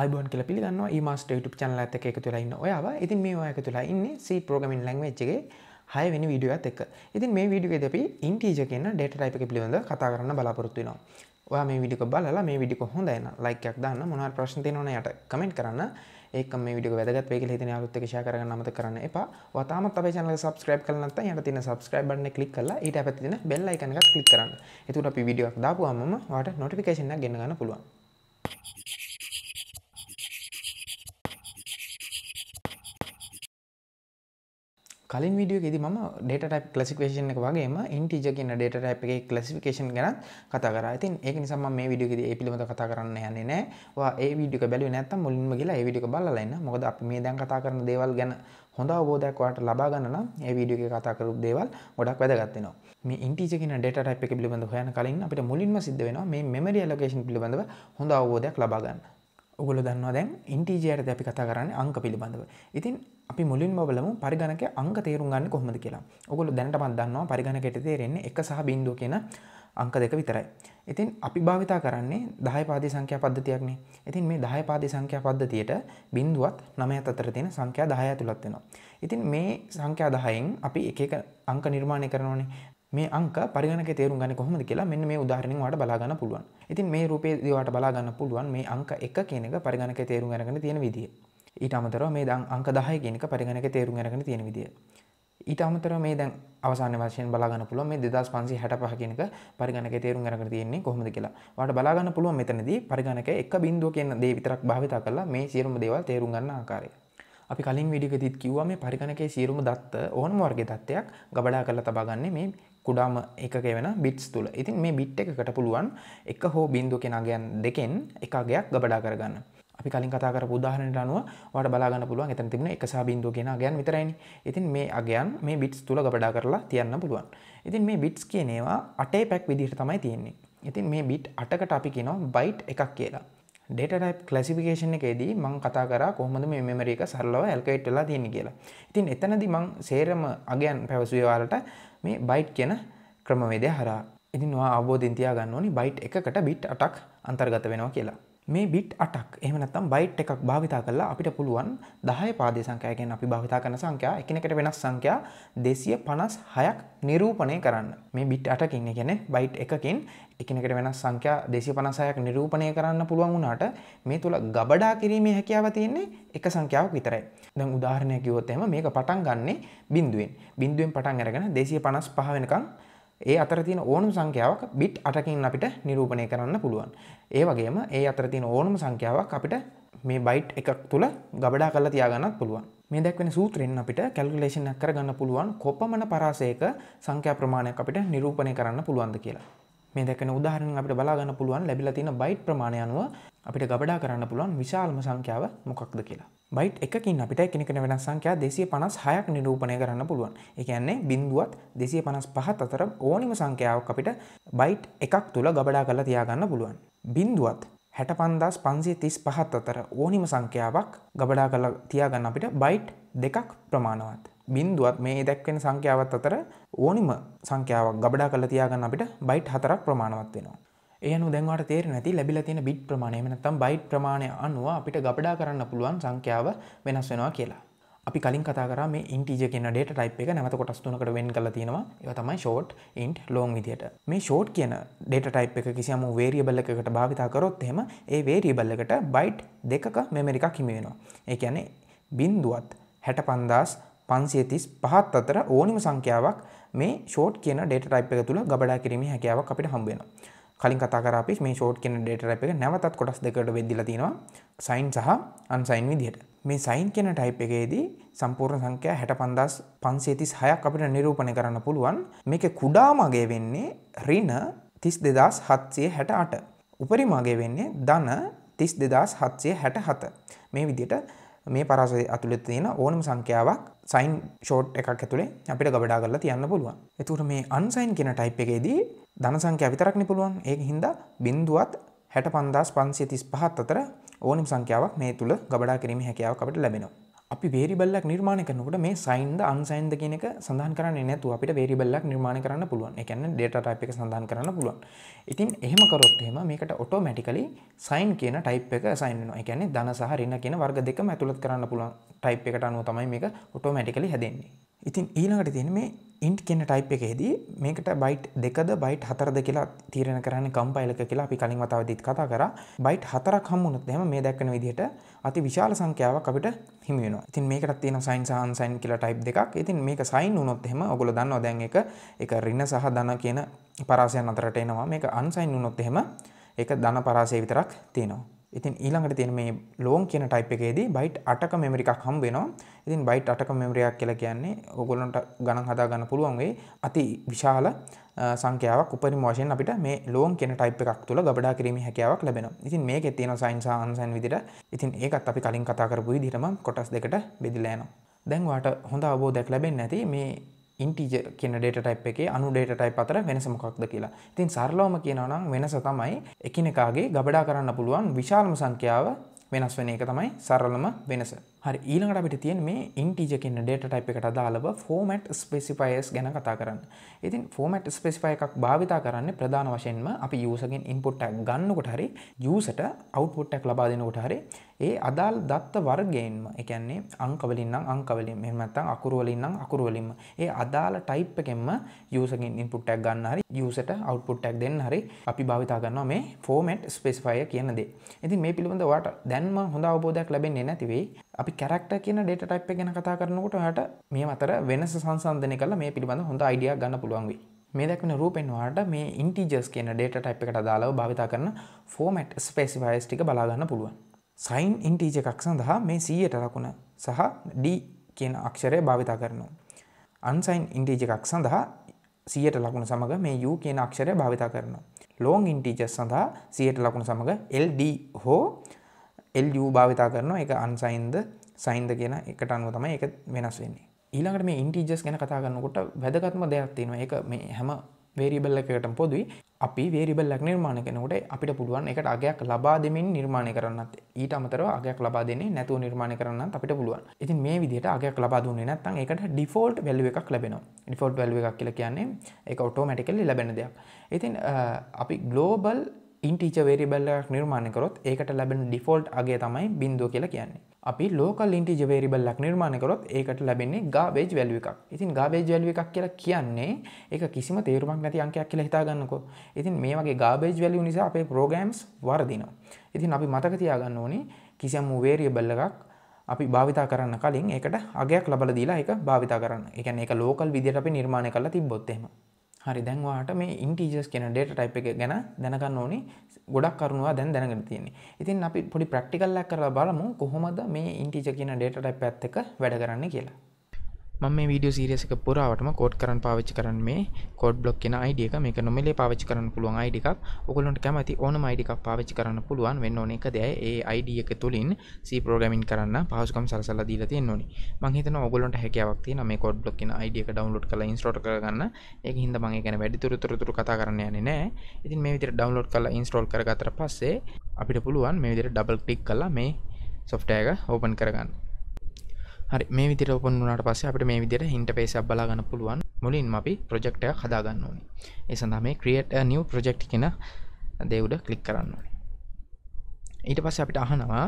අයිබෝන් කියල පිළිගන්න මස්ට YouTube චනල ඇත එක තුලයින්න ඔයාව ඉතින් මේ ඔයක තුලා ඉන්න සි ප්‍රගමින් ලංවච්චගේ හය වෙන විඩියත් එක් ඉතින් මේ විඩිය දෙපි ඉන්ටීජ කියන්න ඩේට ටයිප පිළිබඳ කතා කරන්න බලාපොරත්තුවෙනවා ඔයා මේ විඩික බලලා මේ විඩික හොඳයින ලයිකයක් දාන්න මොනාට ප්‍රශ්න තියෙනවන යට කමෙන්ට් කරන්න ඒක මේ විඩික වැදගත් වේගල හිතෙන අලුත් එක ෂෙයා කරගන්න අමතක කරන්න එපා. වතාමත් අපේ channel එක subscribe කරලා නැත්නම් යට තියෙන subscribe button එක click කරලා ඊට අපිට තියෙන bell icon එකත් click කරන්න. එතකොට අපි වීඩියෝ එකක් දාපුවමම ඔයාලට notification එකක් ගෙන්න ගන්න පුළුවන්. කලින් විඩියෝෙද ම ඩට ටයිප් කලසිකේෂන එක වගේම ඉන්ටිජ කියන ඩට ටයිප් එක කලසිකේෂන් ගැන කතා කර ඉතින් ඒක නිසම මේ විඩියෝෙද ඒ පිළිබඳ කතා කරන්න යන්නේ නෑවා ඒ විඩික බැලි නැත මුලින්ම කියලා විඩික බලන්න මොකද අප මේ දැන් කතා කරන දේවල් ගැන හොඳ අවබෝධයක් වාට ලබා ගන්න ඒ විඩියෝ කතා කරු දේවල් ගොඩක් වැදගත්නවා මේ ඉන්ටිජ කියන ඩට ටයිප් එක පිළිබඳ හොයන කලින් අපිට මුලින්ම සිද්ධ වෙනවා මේ මෙමරි ඇලකේෂන් පිළිබඳව හොඳ අවබෝධයක් ලබා ගන්න ඔගොල දන්නවා දැන් ඉන්ටීජයට අපි කතා කරන්න අංක පිළිබඳව ඉතින් අපි මුලින් බලමු පරිගණක අංක තේරුම් ගන්න කොහොමද කියලා ඔගොල දැනට පන්දන්නවා පරිගණකට තේරෙන්නේ එක සහ බින්දුව කියන අංක දෙක විතරයි ඉතින් අපි භාවිතා කරන්නේ දහය පාදි සංඛ්‍යා පද්ධතියක්නේ ඉතින් මේ දහය පාදි සංඛ්‍යා පද්ධතියට බින්දුවත් නමයත් අතර තියෙන සංඛ්‍යා දහය ඇතුළත් වෙනවා ඉතින් මේ සංඛ්‍යා දහයෙන් අපි එක එක අංක නිර්මාණය කරනවනේ මේ අංක පරිගණක තේරු ගන්න කොහොමද කියලා මෙන්න මේ උදාහරණෙන් ඔයාලට බලා ගන්න පුළුවන්. ඉතින් මේ රූපේ දී ඔයාලට බලා ගන්න පුළුවන් මේ අංක 1 කියන එක පරිගණකයේ තේරුම් අරගෙන තියෙන විදිය. ඊට අමතරව මේ දැන් අංක 10 කියන එක පරිගණකයේ තේරුම් අරගෙන තියෙන විදිය. ඊට අමතරව මේ දැන් අවසාන වශයෙන් බලා ගන්න පුළුවන් මේ 2565 කියන එක පරිගණකයේ තේරුම් අරගෙන තියෙන්නේ කොහොමද කියලා. ඔයාලට බලා ගන්න පුළුවන් මෙතනදී පරිගණකයේ 1 බිංදුව කියන දේ විතරක් භාවිත කරලා මේ සියලුම දේවල් තේරුම් ගන්න ආකාරය. අපි කලින් විඩිකතිත් කිව්වා මේ පරිගණකයේ සියලුම දත්ත ඕනම වර්ගයේ දත්තයක් ගබඩා කරලා තබා ගන්නේ මේ කුඩාම එකක වෙන බිට්ස් තුළ ඉතින් මේ බිට් එකකට පුළුවන් එක හෝ බින්දු කෙනගයන් දෙකෙන් එකගයක් ගබඩා කරගන්න අපි කලින් කතාර පුදාහනට අනුව වට බලාගන්න පුළුවන් එතන තිබුණ එකසා බින්දුව කියෙන ගයන් විතරයිනි ඉතින් මේ අගයන් මේ බිට්ස් තුළ ගබඩා කරලා තියන්න පුළුවන් ඉතින් මේ බිට්ස් කියනේවා අටේ පැක් විදිහට තමයි තියෙන්නේ ඉතින් මේ බිට් අටකට අපි කියනෝ බයිට් එකක් කියලා ඩේටටයිප් කලසිිකේෂන එකේදී මං කතා කර කොහමද මේ මෙමරි එක සරලව ඇල්කයිට්ලා තියෙන කියලා ඉතින් එතනදි මං සේරම අගයන් පැවසුවවාලට මේ බයිට් කියන ක්‍රමවේදය හරා ඉතින් වා අවබෝධින්තියා ගන්න ඕනි බයිට් එකකට බිට් අටක් අන්තර්ගත වෙනවා කියලා මේ බිට් අටක් එහම නැතම් බයිට් එකක් භාවිතා කරලා අපිට පුළුවන් දහය පාදේ සංකයගෙන් අපි භාවිතා කරන සංඛ්‍යා එකනකට වෙනස් සංඛ්‍යා දෙසිය පනස් හයක් නිරූපණය කරන්න මේ බිට් අටකින්න ගැන බයිට් එකකින් එකනකට වෙනස් සංඛ්‍යා දෙසි පනසයක් නිරූපණය කරන්න පුළුවන් වුණාට මේ තුළ ගබඩා කිරීමේ හැකියාව තියෙන්නේ එක සංඛ්‍යාවක් විතරයි දැන් උදාහරණයක් කිව්වොත් එහෙම මේක පටන් ගන්නෙ බිඳුවෙන් බිඳුවෙන් පටන් අරගෙන 255 වෙනකන් ඒ අතර තියෙන ඕනම සංඛ්‍යාවක් බිට් 8කින් අපිට නිරූපණය කරන්න පුළුවන්. ඒ වගේම ඒ අතර තියෙන ඕනම සංඛ්‍යාවක් අපිට මේ බයිට් එකක් තුළ ගබඩා කරලා තියාගන්නත් පුළුවන් මේ දැක්වෙන සූත්‍රයෙන් අපිට කැල්කුලේෂන් කරගන්න පුළුවන් කොපමණ පරාසයක සංඛ්‍යා ප්‍රමාණයක් අපිට නිරූපණය කරන්න පුළුවන්ද කියලා මේ දැකන උදාහරණ අපිට බලාගන්න පුළුවන් ලැබිලා තියෙන බයිට් ප්‍රමාණය අනුව අපිට ගබඩා කරන්න පුළුවන් විශාලම සංඛ්‍යාව මොකක්ද කියලා. බයිට් එකකින් අපිට එකනිකට වෙනස් සංඛ්‍යා දෙසිය පනස් හයක් නිරූපණය කරන්න පුළුවන් එකන්නේ බින්දුවත් දෙසිය පනස් පහත් අතර ඕනිම සංඛ්‍යාවක් අපිට බයිට් එකක් තුළ ගබඩා කරලා තියාගන්න පුළුවන්. බින්දුවත් හැට පන්දස් පන්සිය තිස් පහත් අතර ඕනිම සංඛ්‍යාවක් ගබඩා කරලා තියාගන්න අපිට බයිට් දෙකක් ප්‍රමාණවත්. බින්දුවත් මේ දැක්වෙන සංඛ්‍යාවත් අතර ඕනිම සංඛ්‍යාවක් ගබඩා කරලා තියාගන්න අපිට බයිට් හතරක් ප්‍රමාණවත් වෙනවා. එයනු දැන්වට තේරෙන්නේ නැති ලැබිලා තියෙන බිට් ප්‍රමාණය එහෙම නැත්නම් බයිට් ප්‍රමාණය අනුව අපිට ගබඩා කරන්න පුළුවන් සංඛ්‍යාව වෙනස් වෙනවා කියලා. අපි කලින් කතා කරා මේ ඉන්ටිජර් කියන data type එක නැවත කොටස් තුනකට වෙන් කරලා තියෙනවා. ඒවා තමයි short, int, long විදියට. මේ short කියන data type එක කිසියම් variable එකකට භාවිත කරොත් එහෙම ඒ variable එකට byte දෙකක memory එකක් හිමි වෙනවා. ඒ කියන්නේ බින්දුවත් 65000 පන්සියතිස් පහත් අතර ඕනිම සංඛ්‍යාවක් මේ ෂෝට් කියන ඩේට ටයිප් එක තුළ ගබඩා කිරීමේ හැකියාවක් අපිට හම්බ වෙනවා. කලින් කතා කරා අපි මේ ෂෝට් කියන ඩේට ටයිප් එක නැවතත් කොටස් දෙකකට බෙදලා තිනවා සයින් සහ අන්සයින් විදිහට. මේ සයින් කියන ටයිප් එකේදී සම්පූර්ණ සංඛ්‍යා 65536ක් අපිට නිරූපණය කරන්න පුළුවන්. මේකේ කුඩා මගය වෙන්නේ ඍණ 32768. උපරිම මගය වෙන්නේ ධන 32767. මේ විදිහට මේ පරාසය ඇතුළෙ තියෙන ඕනම සංඛ්‍යාවක් සයින් ෂෝට් එකක් ඇතුළේ අපිට ගබඩා කරලා තියන්න පුළුවන්. එතකොට මේ අන්සයින් කියන ටයිප් එකේදී ධන සංඛ්‍යාව විතරක්නේ පුළුවන්. ඒක හින්දා බිඳුවත් 65535 අතර ඕනම සංඛ්‍යාවක් මේ තුල ගබඩා කිරීමේ හැකියාවක් අපිට ලැබෙනවා. අපි වේරිබල්ලක් නිර්මාණ කරනකට මේ සයින්ද අන්සයින්ද කියනක සඳහන් කරන්න නැතු අපිට වේරිබල්ලක් නිර්මාණ කරන්න පුළුවන් එකන්න ඩේට ටයිප් එක සඳහන් කරන්න පුළුවන් ඉතින් එහෙම කරොත්හෙම මේකට ඔටෝමැටිකලි සයින් කියන ටයිප් එක සයින්න එකන්නේ දන සහ රන්න කියන වර්ග දෙක ඇතුළත් කරන්න පුළුවන් ටයිප් එකට අනුව තමයි මේක ඔටෝමැටිකලි හැදෙන්නේ ඉතින් ඊළඟට තියෙන මේ ඉන්ට් කියන ටයිප් එකේදී මේකට බයිට් දෙකද බයිට් හතරද කියලා තීරණ කරන්නේ කම්පයිල් එක කියලා අපි කලින් වතාවදීත් කතා කරා බයිට් හතරක් හම් වුණොත් එහෙම මේ දැක්කන විදිහට අති විශාල සංඛ්‍යාවක් අපිට හිමි වෙනවා. ඉතින් මේකටත් තියෙනවා සයින් සහ අන්සයින් කියලා ටයිප් දෙකක්. ඉතින් මේක සයින් වුණොත් එහෙම ඔයගොල්ලෝ දන්නවා දැන් ඒක ඒක ඍණ සහ ධන කියන පරාසයන් අතරට එනවා. මේක අන්සයින් වුණොත් එහෙම ඒක ධන පරාසය විතරක් තියෙනවා. ඉතින් ඊළඟට තියෙන මේ ලෝන් කියන ටයිප් එකේදී බයිට් 8ක මෙමරි එකක් හම්බ වෙනවා. ඉතින් බයිට් 8ක මෙමරි එකක් කියලා කියන්නේ ඕගොල්ලන්ට ගණන් හදා ගන්න පුළුවන් වෙයි. අති විශාල සංඛ්‍යාවක් උපරිම වශයෙන් අපිට මේ ලෝන් කියන ටයිප් එකක් තුළ ගබඩා කිරීමේ හැකියාවක් ලැබෙනවා. ඉතින් මේකේ තියෙන සයින් සහ අන්සයින් විදිහට ඉතින් ඒකත් අපි කලින් කතා කරපු විදිහටම කොටස් දෙකට බෙදලා යනවා. දැන් ඔයාට හොඳ අවබෝධයක් ලැබෙන්නේ නැති මේ ඉන්ටිජ කියන ඩේට ටයිප් එකේ අනු ඩේට ටයිප් අතර වෙනස මොකක්ද කියලා. ඉතින් සරලවම කියනවා නම් වෙනස තමයි එකිනෙකාගේ ගබඩා කරන්න පුළුවන් විශාලම සංඛ්‍යාව වෙනස් වෙන එක තමයි සරලම වෙනස. හරි ඊළඟට අපිට තියෙන මේ ඉන්ටිජ කියන data type එකට අදාළව format specifiers ගැන කතා කරන්න. ඉතින් format specifier එකක් භාවිතා කරන්නේ ප්‍රධාන වශයෙන්ම අපි user ගෙන් input එකක් ගන්නකොට හරි user ට output එකක් ලබා දෙනකොට හරි ඒ අදාළ දත්ත වර්ගයෙන්ම ඒ කියන්නේ අංක වලින් නම් අංක වලින් එහෙම නැත්නම් අකුරු වලින් නම් අකුරු වලින්ම ඒ අදාළ type එකෙන්ම user ගෙන් input එකක් ගන්න හරි user ට output එකක් දෙන්න හරි අපි භාවිතා කරනවා මේ format specifier කියන දේ. ඉතින් මේ පිළිබඳව ඔයාලට දැන්ම හොඳ අවබෝධයක් ලැබෙන්නේ නැති වෙයි. අපි කැරක්ට කියන ඩේට ටයිප් ගැන කතා කරනකොට හට මේ අතර වෙනස සංසන්ධන කල මේ පිළිබඳ හොඳ අයිඩිය ගන්න පුළුවන්ගේ මේ දක්වන රූපෙන්වාට මේ ඉන්ටිජස් කියන ඩේට ටයිප් එකට දාලාව භාවිතා කරන ෆෝමට් ස්පේසිවයිස් ටික බලාගන්න පුළුවන් සයින් ඉන්ටීජ එකක් සඳහා මේ සීයට ලකුණ සහ ඩ කියන අක්ෂරය භාවිතා කරනවා අන්සයින් ඉන්ටීජ එකක් සඳහා සියට ලකුණ සමඟ මේ යු කියන අක්ෂරය භාවිතා කරනවා ලෝන් ඉන්ටීජස් සඳහා සියට ලකුණ සමඟ LD හෝ එල්U භාවිතා කරනවා එක අන්සයින්ද සයින්ද කියන එකට අනුව තමයි එක වෙනස් වෙන්නේ ඊළඟට මේ ඉන්ටීජස් ගැන කතා කරන්නකොට වැදගත්ම දෙයක් තියෙනවා එක මේ හැම වේරිබල් එකකට පොදුයි අපි වේරිබල් ලක් නිර්මාණ කෙනකොට අපිට පුළුවන් එකට අගයක් ලබා දෙමින් නිර්මාණය කරන්නත් ඊට අමතරව අගයක් ලබා දෙන්නේ නැතුව නිර්මාණය කරන්න අපිට පුළුවන් ඉතින් මේ විදිහට අගයක් ලබා දුන්නේ නැත්නම් ඒකට ඩිෆෝල්ට් වැලියු එකක් ලැබෙනවා ඩිෆෝල්ට් වැලියු එකක් කියලා කියන්නේ ඒක ඔටෝමැටිකලි ලැබෙන දෙයක් ඉතින් අපි ග්ලෝබල් ඉන්ටීච වේරිබල්ලක් නිර්මාණය කරොත් ඒකට ලැබෙන ඩිෆෝල්ට් අගේ තමයි බින්දුව කියලා කියන්නේ අපි ලෝකල් ඉන්ටීජ වේරිබල්ලක් නිර්මාණය කරොත් ඒකට ලැබෙන්නේ ගාබේජ් වැල්ුව එකක් ඉතින් ගාබේජ් වැල්ුව එකක් කියලා කියන්නේ ඒක කිසිම තේරුමක් නැති අංකයක් කියලා හිතාගන්නකෝ ඉතින් මේ වගේ ගාබේජ් වැලිය නිසා අපේ ප්‍රෝගෑම්ස් වර්දිනවා ඉතින් අපි මතක තියාගන්න ඕනේ කිසියම් වූ වේරියබල් එකක් අපි භාවිතා කරන්න කලින් ඒකට අගයක් ලබල දීලා එක භාවිතා කරන්න එක එක ලෝකල් විදිට අපි නිර්මාණය කලා තිබොත්තෙම හරි දැන්වාට මේ ඉන්ටීජස් කියෙන ඩේට ටයිප් එක ගැන දැනගන්න ඕනි ගොඩක් කරුණවා දැන් දැනගෙන තියන්නේ ඉතින් අපි පොඩි ප්‍රක්ටිකල්ලක් කරලා බලමු කොහොමද මේ ඉන්ටීජ කියන ඩේට ටයිප් ඇත් එක වැඩ කරන්න කියලා මම මේ වීඩියෝ සීරියස් එක පුරාවටම කෝඩ් කරන්න පාවිච්චි කරන්න මේ කෝඩ් බ්ලොක් කියන ID එක මේක නොමලේ පාවිච්චි කරන්න පුළුවන් ID එකක්. ඔයගොල්ලන්ට කැමති ඕනම ID එකක් පාවිච්චි කරන්න පුළුවන් වෙන්න ඕන එක දෙයයි ඒ ID එක තුලින් C programming කරන්න පහසුකම් සලසලා දීලා තියෙන්න ඕනි. මම හිතනවා ඔයගොල්ලන්ට හැකියාවක් තියෙනවා මේ කෝඩ් බ්ලොක් කියන ID එක download කරලා install කරගන්න. ඒකින් හින්දා මම ඒ ගැන වැඩිදුර තොරතුරු කතා කරන්න යන්නේ නැහැ. ඉතින් මේ විදිහට download කරලා install කරගත්තට පස්සේ අපිට පුළුවන් මේ විදිහට double click කරලා මේ software එක open කරගන්න. හරි මේ විතර ඔපන් වුණට පස්සේ අපිට මේ විදිහට ඉන්ටර්ෆේස් එකක් බලා ගන්න පුළුවන් මුලින්ම අපි ප්‍රොජෙක්ට් එකක් හදා ගන්න ඕනේ ඒ සඳහා මේ create a new project කියන දේ උඩ ක්ලික් කරන්න ඕනේ ඊට පස්සේ අපිට අහනවා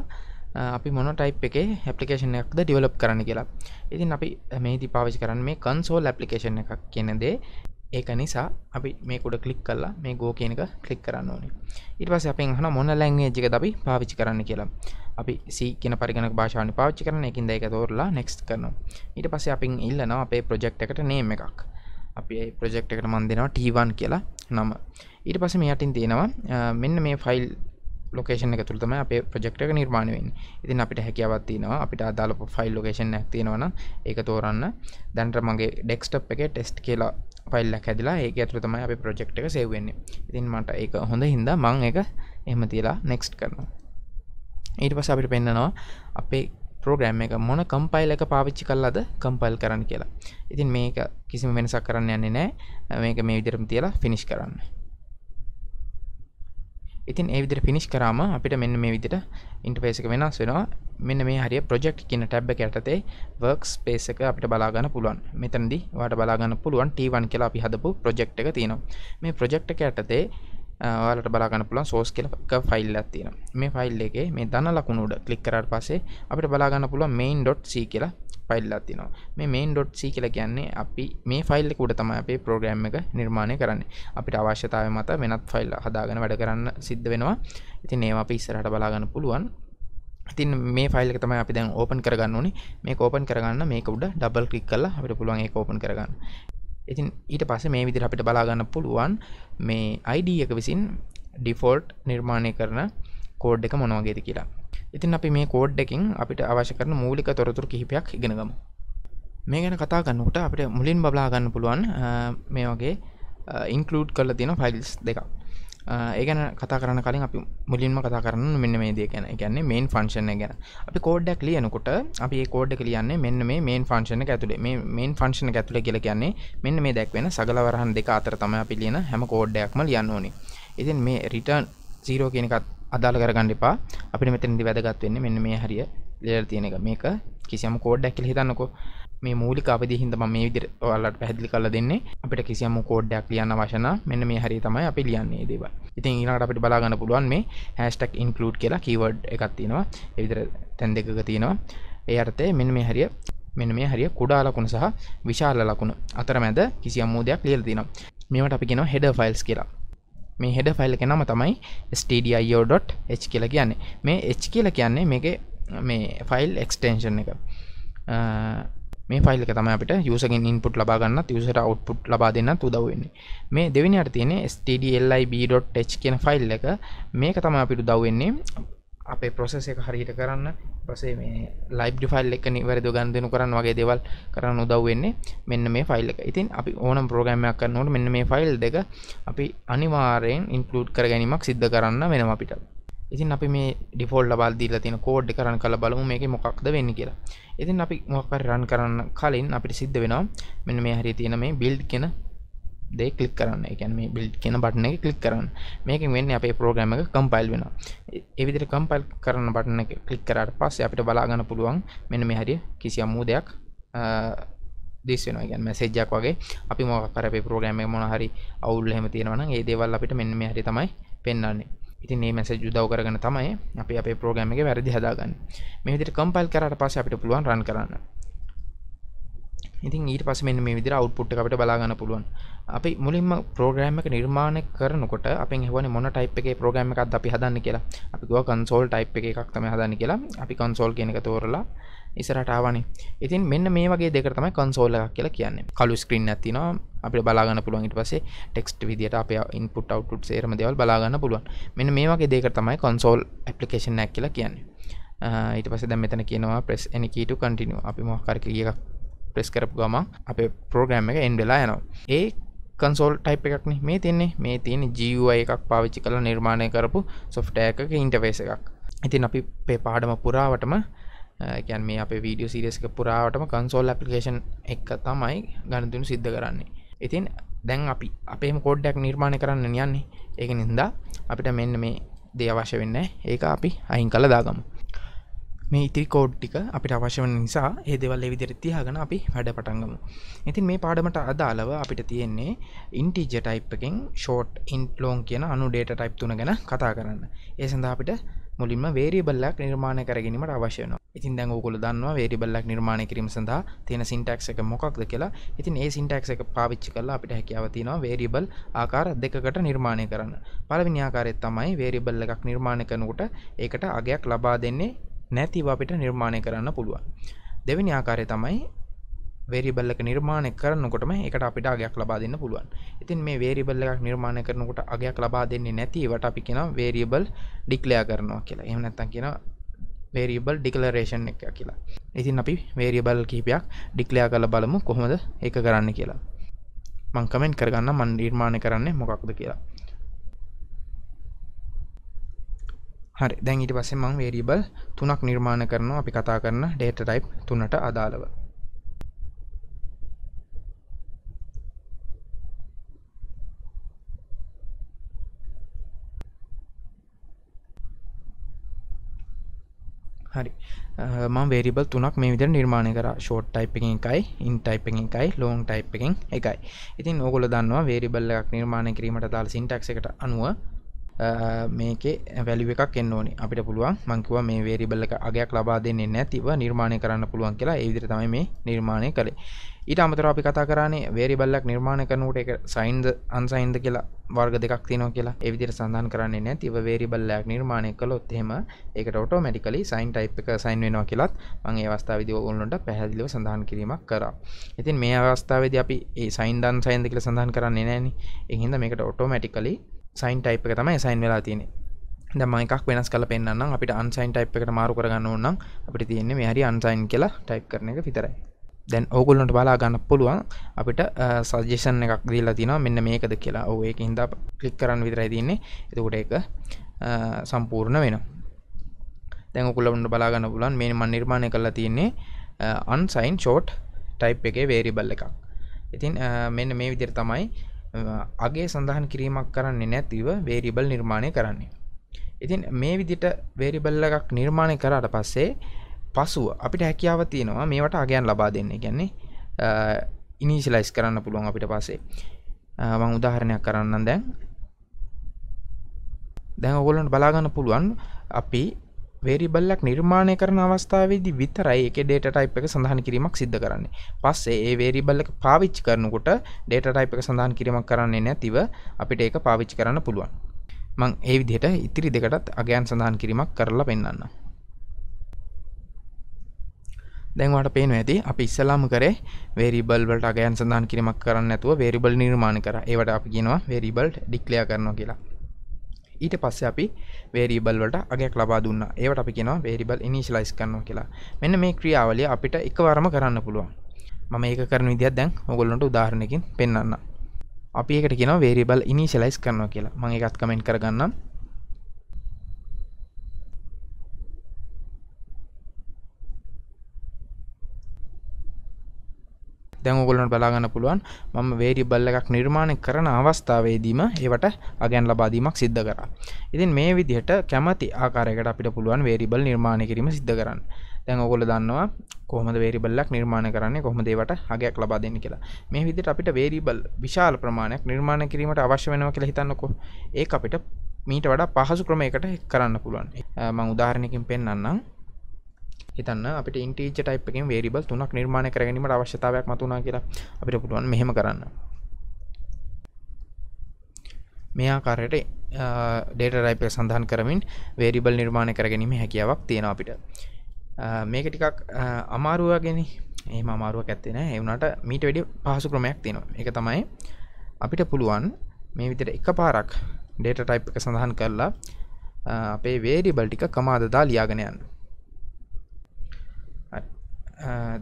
අපි මොන ටයිප් එකේ ඇපලිකේෂන් එකක්ද ඩිවලප් කරන්න කියලා ඉතින් අපි මේති පාවිච් කරන්න මේ කන්සෝල් ඇපලිකේෂන් එකක් කියනදේ ඒක නිසා අපි මේ කුඩ කලික් කල්ලා මේ ගෝ කියනක කලික් කරන්න ඕනේ ඉට පස අප හන මොන ලැංවේජ් එක අපි පාවිච්චි කරන්න කියලා අපි සී කියන පරිගන භාෂාවනි පාච්චි කරන එකින් දෙක තෝරලා නෙක්ස් කරනවා ඊට පස්ස අපි ඉල්ලනවා අපේ ප්‍රජෙක්් එකට නේම එකක් අපි ප්‍රජෙක්් එකට මන් දෙෙනවා ටීවන් කියලා නම ඊට පස මෙයටටින් තියෙනවා මෙන්න මේ ෆයිල් ලොකේෂන එක තුළතම අප ප්‍රජෙක්ටක නිර්මාණයෙන් ඉතින් අපිට හැකියාවත් තියෙනවා අපිට අදාලප ෆයිල් ලොකේෂන් ඇක්තියෙනවන එක තෝරන්න දැන්ට මගේ ඩෙක්ස්ටප් එක ටෙස්ට් කියලා පල්ලක් හැදලා ඒක ඇතුර තමයි අප ප්‍රජෙක්් එක සේවවෙන්නේ ඉතින් මට එක හොඳ හින්දා මං එක එහම තියලා නෙක්ස්ට් කරනවා ඊට පස අපිට පෙන්න්නනවා අපේ ප්‍රෝග්‍රෑම් එක මොන කම්පයිල් එක පාවිච්චි කල්ලාද කම්පයිල් කරන්න කියලා ඉතින් මේක කිසිම වෙනසක් කරන්න යන්නේ නෑ මේක මේ විදිරම තියලා ෆිනිස් කරන්න ඉතින් ඒ විදිහට ෆිනිෂ් කරාම අපිට මෙන්න මේ විදිහට ඉන්ටර්ෆේස් එක වෙනස් වෙනවා මෙන්න මේ හරිය ප්‍රොජෙක්ට් කියන ටැබ් එක යටතේ work space එක අපිට බලා ගන්න පුළුවන් මෙතනදී ඔයාලට බලා ගන්න පුළුවන් T1 කියලා අපි හදපු ප්‍රොජෙක්ට් එක තියෙනවා මේ ප්‍රොජෙක්ට් එක යටතේ ඔයාලට බලාගන්න පුළුවන් සෝස් කියලක ෆයිල් තියෙන මේ ෆයිල් එකේ මේ දන ලකුණු උඩ ක්ලික් කරාට පස්සේ අපිට බලාගන්න පුළුවන් main.c කියලා පයිල්ලා තිනවා මේ මේන් ඩොට්C කියලා කියන්නේ අපි මේ ෆයිල් එක උඩ තමයි අපේ ප්‍රෝග්‍රෑම් එක නිර්මාණය කරන්නේ අපිට අවශ්‍යතාවය මත වෙනත් ෆයිල් හදාගෙන වැඩ කරන්න සිද්ධ වෙනවා ඉතින් ඒවා අපි ඉස්සරහට බලා ගන්න පුළුවන් ඉතින් මේ ෆයිල් එක තමයි අපි දැන් ඕපන් කරගන්න ඕනේ මේක ඕපන් කරගන්න මේක උඩ ඩබල් ක්ලික් කරලා අපිට පුළුවන් ඒක ඕපන් කරගන්න ඉතින් ඊට පස්සේ මේ විදිහට අපිට බලා ගන්න පුළුවන් මේ ID එක විසින් ඩිෆෝල්ට් නිර්මාණය කරන කෝඩ් එක මොනවගේද කියලා ඉතින් අපි මේ කෝඩ් එකින් අපිට අවශ්‍ය කරන මූලික තොරතුරු කිහිපයක් ඉගෙනගමු මේ ගැන කතා ගන්නකට අපිට මුලින් බලාගන්න පුළුවන් මේ වගේ ඉන්කලඩ් කල තින ෆයිල්ස් දෙක ඒගැන කතා කරන කලින් අපි මුලින්ම කතා කරන්න මෙන්න මේ දේ ගැන ගැන්නේ මේන් ෆංශන ගැන අපි කෝඩ්ඩක් ලියනකොට අපි කෝඩ් කියන්න මෙන්න මේ මේන් ෆංශන ඇතුළේ මේ මේන් ෆංශන ඇතුළ කියල කියන්නේ මෙන්න මේ දැක්වෙන සගලවරහන් දෙක අතර තම අපි ලියන හැම කෝඩ්ඩයක්ම ලියන්න ඕනි ඉතින් මේ රිටර්න් සීරෝ කියනකත් අදාළ කරගන්න එපා අපිට මෙතනදි වැදගත් වෙන්නේ මෙන්න මේ හරිය ලේයර් තියෙන එක මේක කිසියම් කෝඩ්ඩයක් කියලා හිතන්නකෝ මේ මූලික අවධිය හින්දා මම මේ විදිහට ඔයාලට පැහැදිලි කරලා දෙන්නේ අපිට කිසියම් කෝඩ්ඩයක් ලියන්න අවශ්‍ය නැහැ මෙන්න මේ හරිය තමයි අපි ලියන්නේ මේ දේවල්. ඉතින් ඊළඟට අපිට බලා ගන්න පුළුවන් මේ #include කියලා keyword එකක් තියෙනවා. ඒ විදිහට තැන් දෙකක තියෙනවා. ඒ අර්ථයේ මෙන්න මේ හරිය මෙන්න මේ හරිය කුඩා ලකුණු සහ විශාල ලකුණු අතරමැද කිසියම් මූදයක් ලියලා තියෙනවා. මේවට අපි කියනවා header files කියලා. මේ හෙඩ ෆයිල් එක නම තමයි stdio.h කියලා කියන්නේ මේ h කියලා කියන්නේ මේකේ මේ ෆයිල් එක්ස්ටෙන්ෂන් එක මේ ෆයිල් එක තමයි අපිට යූසරගෙන් ඉන්පුට් ලබා ගන්නත් යූසරට අවුට්පුට් ලබා දෙන්නත් උදව් වෙන්නේ. මේ දෙවෙනි අර තියෙන stdlib.h කියන ෆයිල් එක මේක තමයි අපිට උදව් වෙන්නේ අපේ process එක හරියට කරන්න පසේ මේ ලයිබ් ෆල් එක නිවැරදි ගන් දෙනු කරන්න වගේ දේවල් කරන්න උදව් වෙන්නේ මෙන්න මේ ෆයිල් එක. ඉතින් අපි ඕනම් ප්‍රෝග්‍රෑම් එකක් කරනකොට මෙන්න මේ ෆයිල් දෙක අපි අනිවාර්යෙන් ඉන්ක්ලූඩ් කර ගැනීමක් සිද්ධ කරන්න වෙනවා අපිට. ඉතින් අපි මේ ඩිෆෝල් ලබා දීලා තියෙන කෝඩ් එක රන් කරලා බලමු මේකේ මොකක්ද වෙන්නේ කියලා. ඉතින් අපි මොකක් හරි රන් කරන්න කලින් අපිට සිද්ධ වෙනවා මෙන්න මේ හරිය තියෙන මේ build කියන දේ කලික් කරන්න එකැන මේ බිල්් කියන බටන එක කලික් කරන්න මේක වෙන්න අපේ පෝග්‍රම එක කම්පයිල් වෙන එවිදිර කම්පයිල් කරන්න බටන එක කලික් කරට පස්ස අපිට බලාගන්න පුළුවන් මෙන්න මේ හරි කිසියම් වූ දෙයක් දිස් වෙන ගැන් මැසේජ්ජක් වගේ අපි මොකර අපේ පෝග්‍රම මොන හරි අවුල් හෙම තියෙනවන ඒ දේවල් අපිට මෙන්න මේ හරි තමයි පෙන්න්නන්නේ ඉතින් මේ මැසේජ් උදව් කරගෙන තමයි අපි අපේ ප්‍රෝග්‍රෑම් එක වැරදි හදාගන්නේ. මේ විදිහට කම්පයිල් කරාට පස්සේ අපිට පුළුවන් රන් කරන්න. ඉතින් ඊට පස්සේ මෙන්න මේ විදිහට අවුට්පුට් එක අපිට බලා ගන්න පුළුවන්. අපි මුලින්ම ප්‍රෝග්‍රෑම් එක නිර්මාණය කරනකොට අපෙන් අහුවනේ මොන ටයිප් එකේ ප්‍රෝග්‍රෑම් එකක්ද අපි හදන්නේ කියලා. අපි ගියා කන්සෝල් ටයිප් එක එකක් තමයි හදන්නේ කියලා. අපි කන්සෝල් කියන එක තෝරලා ඉස්සරහට ආවනේ. ඉතින් මෙන්න මේ වගේ දෙකට තමයි කන්සෝල් එකක් කියලා කියන්නේ. කළු ස්ක්‍රීන් එකක් තියෙනවා. අපිට බලා ගන්න පුළුවන් ඊට පස්සේ ටෙක්ස්ට් විදියට අපේ ඉන්පුට් අවුට්පුට් සේරම දේවල් බලා ගන්න පුළුවන්. මෙන්න මේ වගේ දෙයකට තමයි කන්සෝල් ඇප්ලිකේෂන් එකක් කියලා කියන්නේ. ඊට පස්සේ දැන් මෙතන කියනවා press any key to continue. අපි මොකක් හරි කී එකක් ප්‍රෙස් කරපු ගමන් අප පෝග්‍රෑම් එක එන් වෙලා යනවා ඒ කන්සෝල් ටයිප් එකක්න මේ තින්නේ මේ තියෙන ජීවය එකක් පාවිච්චි කළ නිර්මාණය කරපු සොෆ්ටෑක ඉන්ටවේස එකක් ඉතින් අපි පේ පාඩම පුරාවටම ගැන් මේ අප වීඩියෝ සිරියස්ක පුරාවටම කන්සෝල් ඇපිකේෂන් එක තමයි ගණතුනු සිද්ධ කරන්නේ ඉතින් දැන් අපි අපේම කෝඩ්ඩක් නිර්මාණය කරන්න යන්නේ ඒක නින්දා අපිට මෙන්න මේ දේ අවශ්‍ය වෙන්න ඒක අපි අයින් කළ දාගමු මේ ඉතිරි කෝඩ්ටික අපිට අවශ්‍ය වන නිසා ඒ දෙවල් එවිදිරිත්ති හගන අපි වැඩ පටන්ගමු ඉතින් මේ පාඩමට අදාළව අපිට තියෙන්නේ ඉන්ටිජ ටයිප්කින් ෂෝට් ඉන්ටලෝන් කියන අනු ඩේට ටයිප් තුන ගැන කතා කරන්න ඒ සඳහා අපිට මුලින්ම වේරිබල්ලක් නිර්මාණය කරගෙනීමට අවශ්‍යන ඉතින් දැන් ඕකොල දන්නවා වේරිබල්ලක් නිර්මාණය කිරීම සඳහා තියෙන සිින්ටක්ස එක මොකක්ද කියලා ඉතින් ඒ සිින්ටක්ස එක පාවිච්චි කලා අපිට හැකිවතිනවා වේරිබල් ආකාර දෙකකට නිර්මාණය කරන්න පලවිනිආකාරයත් තමයි වේරිබල්ල එකක් නිර්මාණය කනකොට ඒකට අගයක් ලබා දෙන්නේ නැතිව අපිට නිර්මාණය කරන්න පුළුවන් දෙවෙනි ආකාරය තමයි වේරිබල්ල එක නිර්මාණය කරනකොටම එකට අපිට අගයක් ලබා දෙන්න පුළුවන්. ඉතින් මේ වේරිබල් එකක් නිර්මාණය කරනකොට අගයක් ලබා දෙන්නේ නැතිවට අපි කියනවා වේරියබල් ඩික්ලෙයාර් කරනවා කියලා. එහෙම නැත්නම් කියනවා වේරියබල් ඩික්ලරේෂන් එක කියලා. ඉතින් අපි වේරියබල් කිහිපයක් ඩික්ලෙයාර් කරලා බලමු කොහොමද ඒක කරන්න කියලා. මම කමෙන්ට් කරගන්නම් මම නිර්මාණය කරන්නේ මොකක්ද කියලා. හරි දැන් ඊට පස්සේ මම වේරියබල් තුනක් නිර්මාණ කරනවා අපි කතා කරන data type තුනට අදාළව හරි මම වේරියබල් තුනක් මේ විදිහට නිර්මාණය කරා short type එකෙන් එකයි in type එකෙන් එකයි long type එකෙන් එකයි. ඉතින් ඕගොල්ලෝ දන්නවා වේරියබල් එකක් නිර්මාණය කිරීමට අදාළ syntax එකට අනුව මේකේ වැලි එකක් එන්න ඕනි අපිට පුළුවන් මංකිව මේ වේරිබල් එක අගයක් ලබා දෙන්නේ නැතිව නිර්මාණය කරන්න පුළුවන් කියලා ඒ විදිහට තමයි මේ නිර්මාණය කළේ ඊට අමතර අපි කතා කරන්නේ වේරිබල්ලක් නිර්මාණය කරනකොට ඒක සයින්ද අන්සයින්ද කියලා වර්ග දෙකක් තියෙනවා කියලා ඒ විදිහට සඳහන් කරන්නේ නැහැ. ඉතින් වේරිබල්ලක් නිර්මාණය කළොත් එහෙම ඒකට ඔටෝමැටිකලි සයින් ටයිප් එක සයින් වෙනවා කියලත් මම මේ අවස්ථාවේදී ඔයගොල්ලන්ට පැහැදිලිව සඳහන් කිරීමක් කරා. ඉතින් මේ අවස්ථාවේදී අපි ඒ සයින්ද අන්සයින්ද කියලා සඳහන් කරන්නේ නැහෙනේ. ඒ හින්දා මේකට ඔටෝමැටිකලි සයින් ටයිප් එක තමයි සයින් වෙලා තියෙන දම එකක් වෙනස් කල පෙන්න්න අපිට අන්සයින් ටයිප් එකට මාරු කරගන්න ඕන්නම් අපිට තියෙන්නේ මේ හරි අන්සයින් කියලා ටයිප් කරන එක විතරයි දැන් ඕගොල්ලොට බලා ගන්න පුළුවන් අපිට සජේෂන් එකක් දීලා තින මෙන්න මේකද කියලා ඔ එක හිද කලික් කරන්න විතරයි තින්නේ එතකොට එක සම්පූර්ණ වෙන දැකුලට බලාගන්න පුලන් මේ මන් නිර්මාණය කරලා තියන්නේ අන්සයින් ෂෝට් ටයිප් එකේ වේරිබල් එකක් ඉතින් මෙන්න මේ විදිර තමයි අගේ සඳහන් කිරීමක් කරන්නේ නැතිව වේරිබල් නිර්මාණය කරන්නේ ඉතින් මේ විදිට වේරිබල් එකක් නිර්මාණය කරාට පස්සේ පසුව අපිට හැකියාව තියෙනවා මේවට අගයන් ලබා දෙන්න ගැන්නේ ඉනිසිලයිස් කරන්න පුළුවන් අපිට පස්සේ මං උදාහරණයක් කරන්න දැන් දැන් ඔගොල්ලන්ට බලාගන්න පුළුවන් අපි වේරිබල්ලක් නිර්මාණය කරන අවස්ථාවේදී විතරයි ඒකේ data type එක සඳහන් කිරීමක් සිද්ධ කරන්නේ. පස්සේ ඒ වේරිබල් එක පාවිච්චි කරනකොට data type එක සඳහන් කිරීමක් කරන්නේ නැතිව අපිට ඒක පාවිච්චි කරන්න පුළුවන්. මං ඒ විදිහට ඉතිරි දෙකටත් අගයන් සඳහන් කිරීමක් කරලා පෙන්වන්න. දැන් ඔයාලට පේනවා ඇති අපි ඉස්සලාම කරේ variable වලට අගයන් සඳහන් කිරීමක් කරන්න නැතුව variable නිර්මාණය කරා. ඒවට අපි කියනවා variable declare කරනවා කියලා. ඊට පස්ස අපි වේරීබල්වට අගයක් ලබා දුන්න ඒවට අපි කියෙන වේරිබල් ඉනිශලයිස් කරන්න කියලා මෙන්න මේ ක්‍රියාවලිය අපිට එකවරම කරන්න පුළුවන් මම ඒක කරන විදිත් දැන් ඔගොල්ලොට උදාහරණකින් පෙන්න්න අපි එකට කියෙන වේරිබල් ඉනිශලයිස් කරන්න කියලා මගේ එකත් කමෙන්ට් කරගන්නම් දැන් ඔගොලන්ට බලාගන්න පුළුවන් මම වේරියබල් එකක් නිර්මාණය කරන අවස්ථාවේදීම ඒවට අගැන් ලබාදීමක් සිද්ධ කරා. ඉතින් මේ විදිහට කැමති ආකාරයකට අපිට පුළුවන් වේරියබල් නිර්මාණය කිරීම සිද්ධ කරන්න. දැන් ඔගොල්ලෝ දන්නවා කොහොමද වේරියබල් එකක් නිර්මාණය කරන්නේ කොහොමද ඒවට අගයක් ලබා දෙන්නේ කියලා. මේ විදිහට අපිට වේරියබල් විශාල ප්‍රමාණයක් නිර්මාණය කිරීමට අවශ්‍ය වෙනවා කියලා හිතන්නකෝ. ඒක අපිට මීට වඩා පහසු ක්‍රමයකට කරන්න පුළුවන්. මම උදාහරණයකින් පෙන්වන්නම්. හිතන්න අපට ඉන්ටීච ටයිප්ෙන් වේරිබල් තුනක් නිර්මාණ කරගීමට අවශ්‍යතාවයක් මතුනා කියලා අපිට පුළුවන් මෙහෙම කරන්න මෙයාකාරයට ඩේට රයිපය සඳහන් කරමින් වේරිබල් නිර්මාණ කරගැනීම හැකියාවක් තියෙන අපිට මේක ටිකක් අමාරුවගෙන ඒ අමාරුව ඇත්තින එවුණට මීට වැඩි පහසු ක්‍රමයක් තියෙනවා එක තමයි අපිට පුළුවන් මේ විතර එක පාරක් ඩේට ටයිප් එක සඳහන් කරලා අපේ වේරිබල් ටික කමාදදා ලියාගෙනයන්න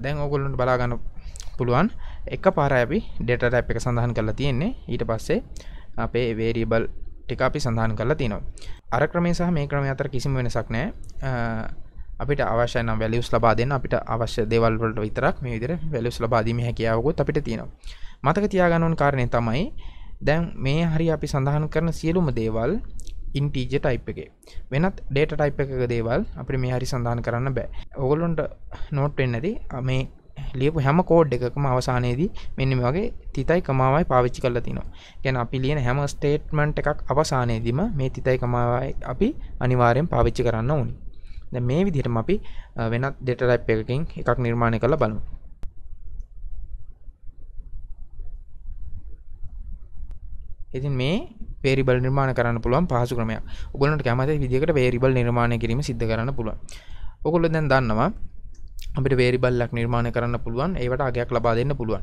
දැන් ඕගොල්ලන්ට බලාගන්න පුළුවන් එක පාර අපි ඩෙට ටැප් එක සඳහන් කරලා තියෙන්නේ ඊට පස්සේ අපේ වේරීබල් ටික අපි සඳහන් කරලා තියෙනවා අර ක්‍රමේ සහ මේ ක්‍රමය අතර කිසිම වෙනසක් නෑ අපිට අවශ්‍ය නම් වැලියස් ලබා දෙන්න අපිට අවශ්‍ය දේවල් වලට විතරක් මේ විදිහට වැලියස් ලබා දීමේ හැකියාවකුත් අපිට තියෙනවා මතක තියාගන්න ඕන කාරණේ තමයි දැන් මේ හරි අපි සඳහන් කරන සියලුම දේවල් ඉන්ටීජ ටයිප් එක වෙනත් ඩේට ටයිප් එක දේවල් අපි මේ හරි සඳහන් කරන්න බෑ ඔගොල්ලොන්ට නෝට් එන්නද මේ ලියපු හැම කෝඩ් එකකම අවසානයේදී මෙන්න වගේ තිතයි කමාවයි පාවිච්චි කරලා තිනවා ගැන අපි ලියන හැම ස්ටේට්මන්ට් එකක් අවසානයේදීම මේ තිතයි කමාවයි අපි අනිවාරයෙන් පාවිච්චි කරන්න ඕනි දැ මේ විදිහටම අපි වෙනත් ඩෙට ටයිප් එකකින් එකක් නිර්මාණය කරලා බලමු ඉතින් මේ පේරිබල් නිර්මාණ කරන්න පුළුවන් පහසු ක්‍රමයක් උගලට කැමති විදිකට පේරිබල් නිර්මාණය කිරීම සිද්ධ කරන්න පුළුවන් ඔකොල්ල දැන් දන්නවා අපිට වේරිබල්ලක් නිර්මාණය කරන්න පුළුවන් ඒවට අගයක් ලබා දෙන්න පුළුවන්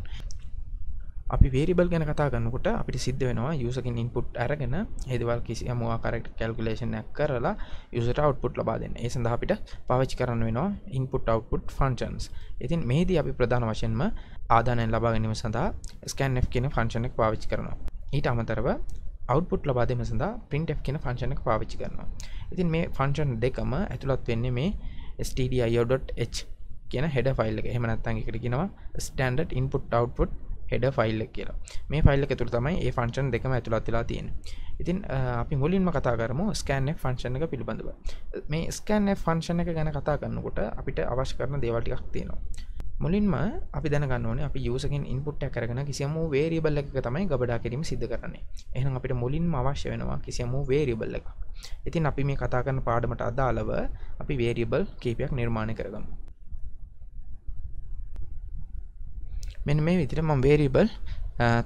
අපි වේරිබල් ගැන කතා ගන්නකොට අපිට සිද්ධ වෙනවා යුසකින් ඉන්පුට් අරගෙන හෙදවල් කිසි අමවා කරෙක්ට කැල්කුලේෂනයක් කරලා යුසට අවට්පුට් ලබා දෙන්න ඒ සඳහා අපිට පාවිච්චි කරන්න වෙනවා ඉන්පුට් අවට්පුට් ෆංචන්ස් ඉතින් මෙහිදී අපි ප්‍රධාන වශයෙන්ම ආදානයෙන් ලබා ගැනීම සඳහා ස්කැන්ෆ් කියන ෆංචනක් පාවිච්චි කරනවා ඊට අමතරව අවුපුට් ලබා දෙම සඳහා printf කියන ෆන්ක්ෂන් එක පාවිච්චි කරනවා. ඉතින් මේ ෆන්ක්ෂන් දෙකම ඇතුළත් වෙන්නේ මේ stdio.h කියන header ෆයිල් එක. එහෙම නැත්නම් ඒකට කියනවා standard input output header file එක කියලා. මේ ෆයිල් එක තුළ තමයි මේ ෆන්ක්ෂන් දෙකම ඇතුළත් වෙලා තියෙන්නේ. ඉතින් අපි මුලින්ම කතා කරමු scanf ෆන්ක්ෂන් එක පිළිබඳව. මේ scanf ෆන්ක්ෂන් එක ගැන කතා කරනකොට අපිට අවශ්‍ය කරන දේවල් ටිකක් තියෙනවා. මුලින්ම අපි දැනගන්නන අප යසකින් ඉන්පුට් කරගෙන කිසිම වේරිබල්ල එක තමයි ගබඩා කිරීම සිද්ධ කරන්නේ එහනම් අපිට මුලින්ම අවශ්‍ය වෙනවා කිසිම වේරිබල්ල එක ඉතින් අපි මේ කතා කරන පාඩමට අදාලව අපි වේරිබල් කීපයක් නිර්මාණය කරගමු මෙ මේ විතර ම වේරිබල්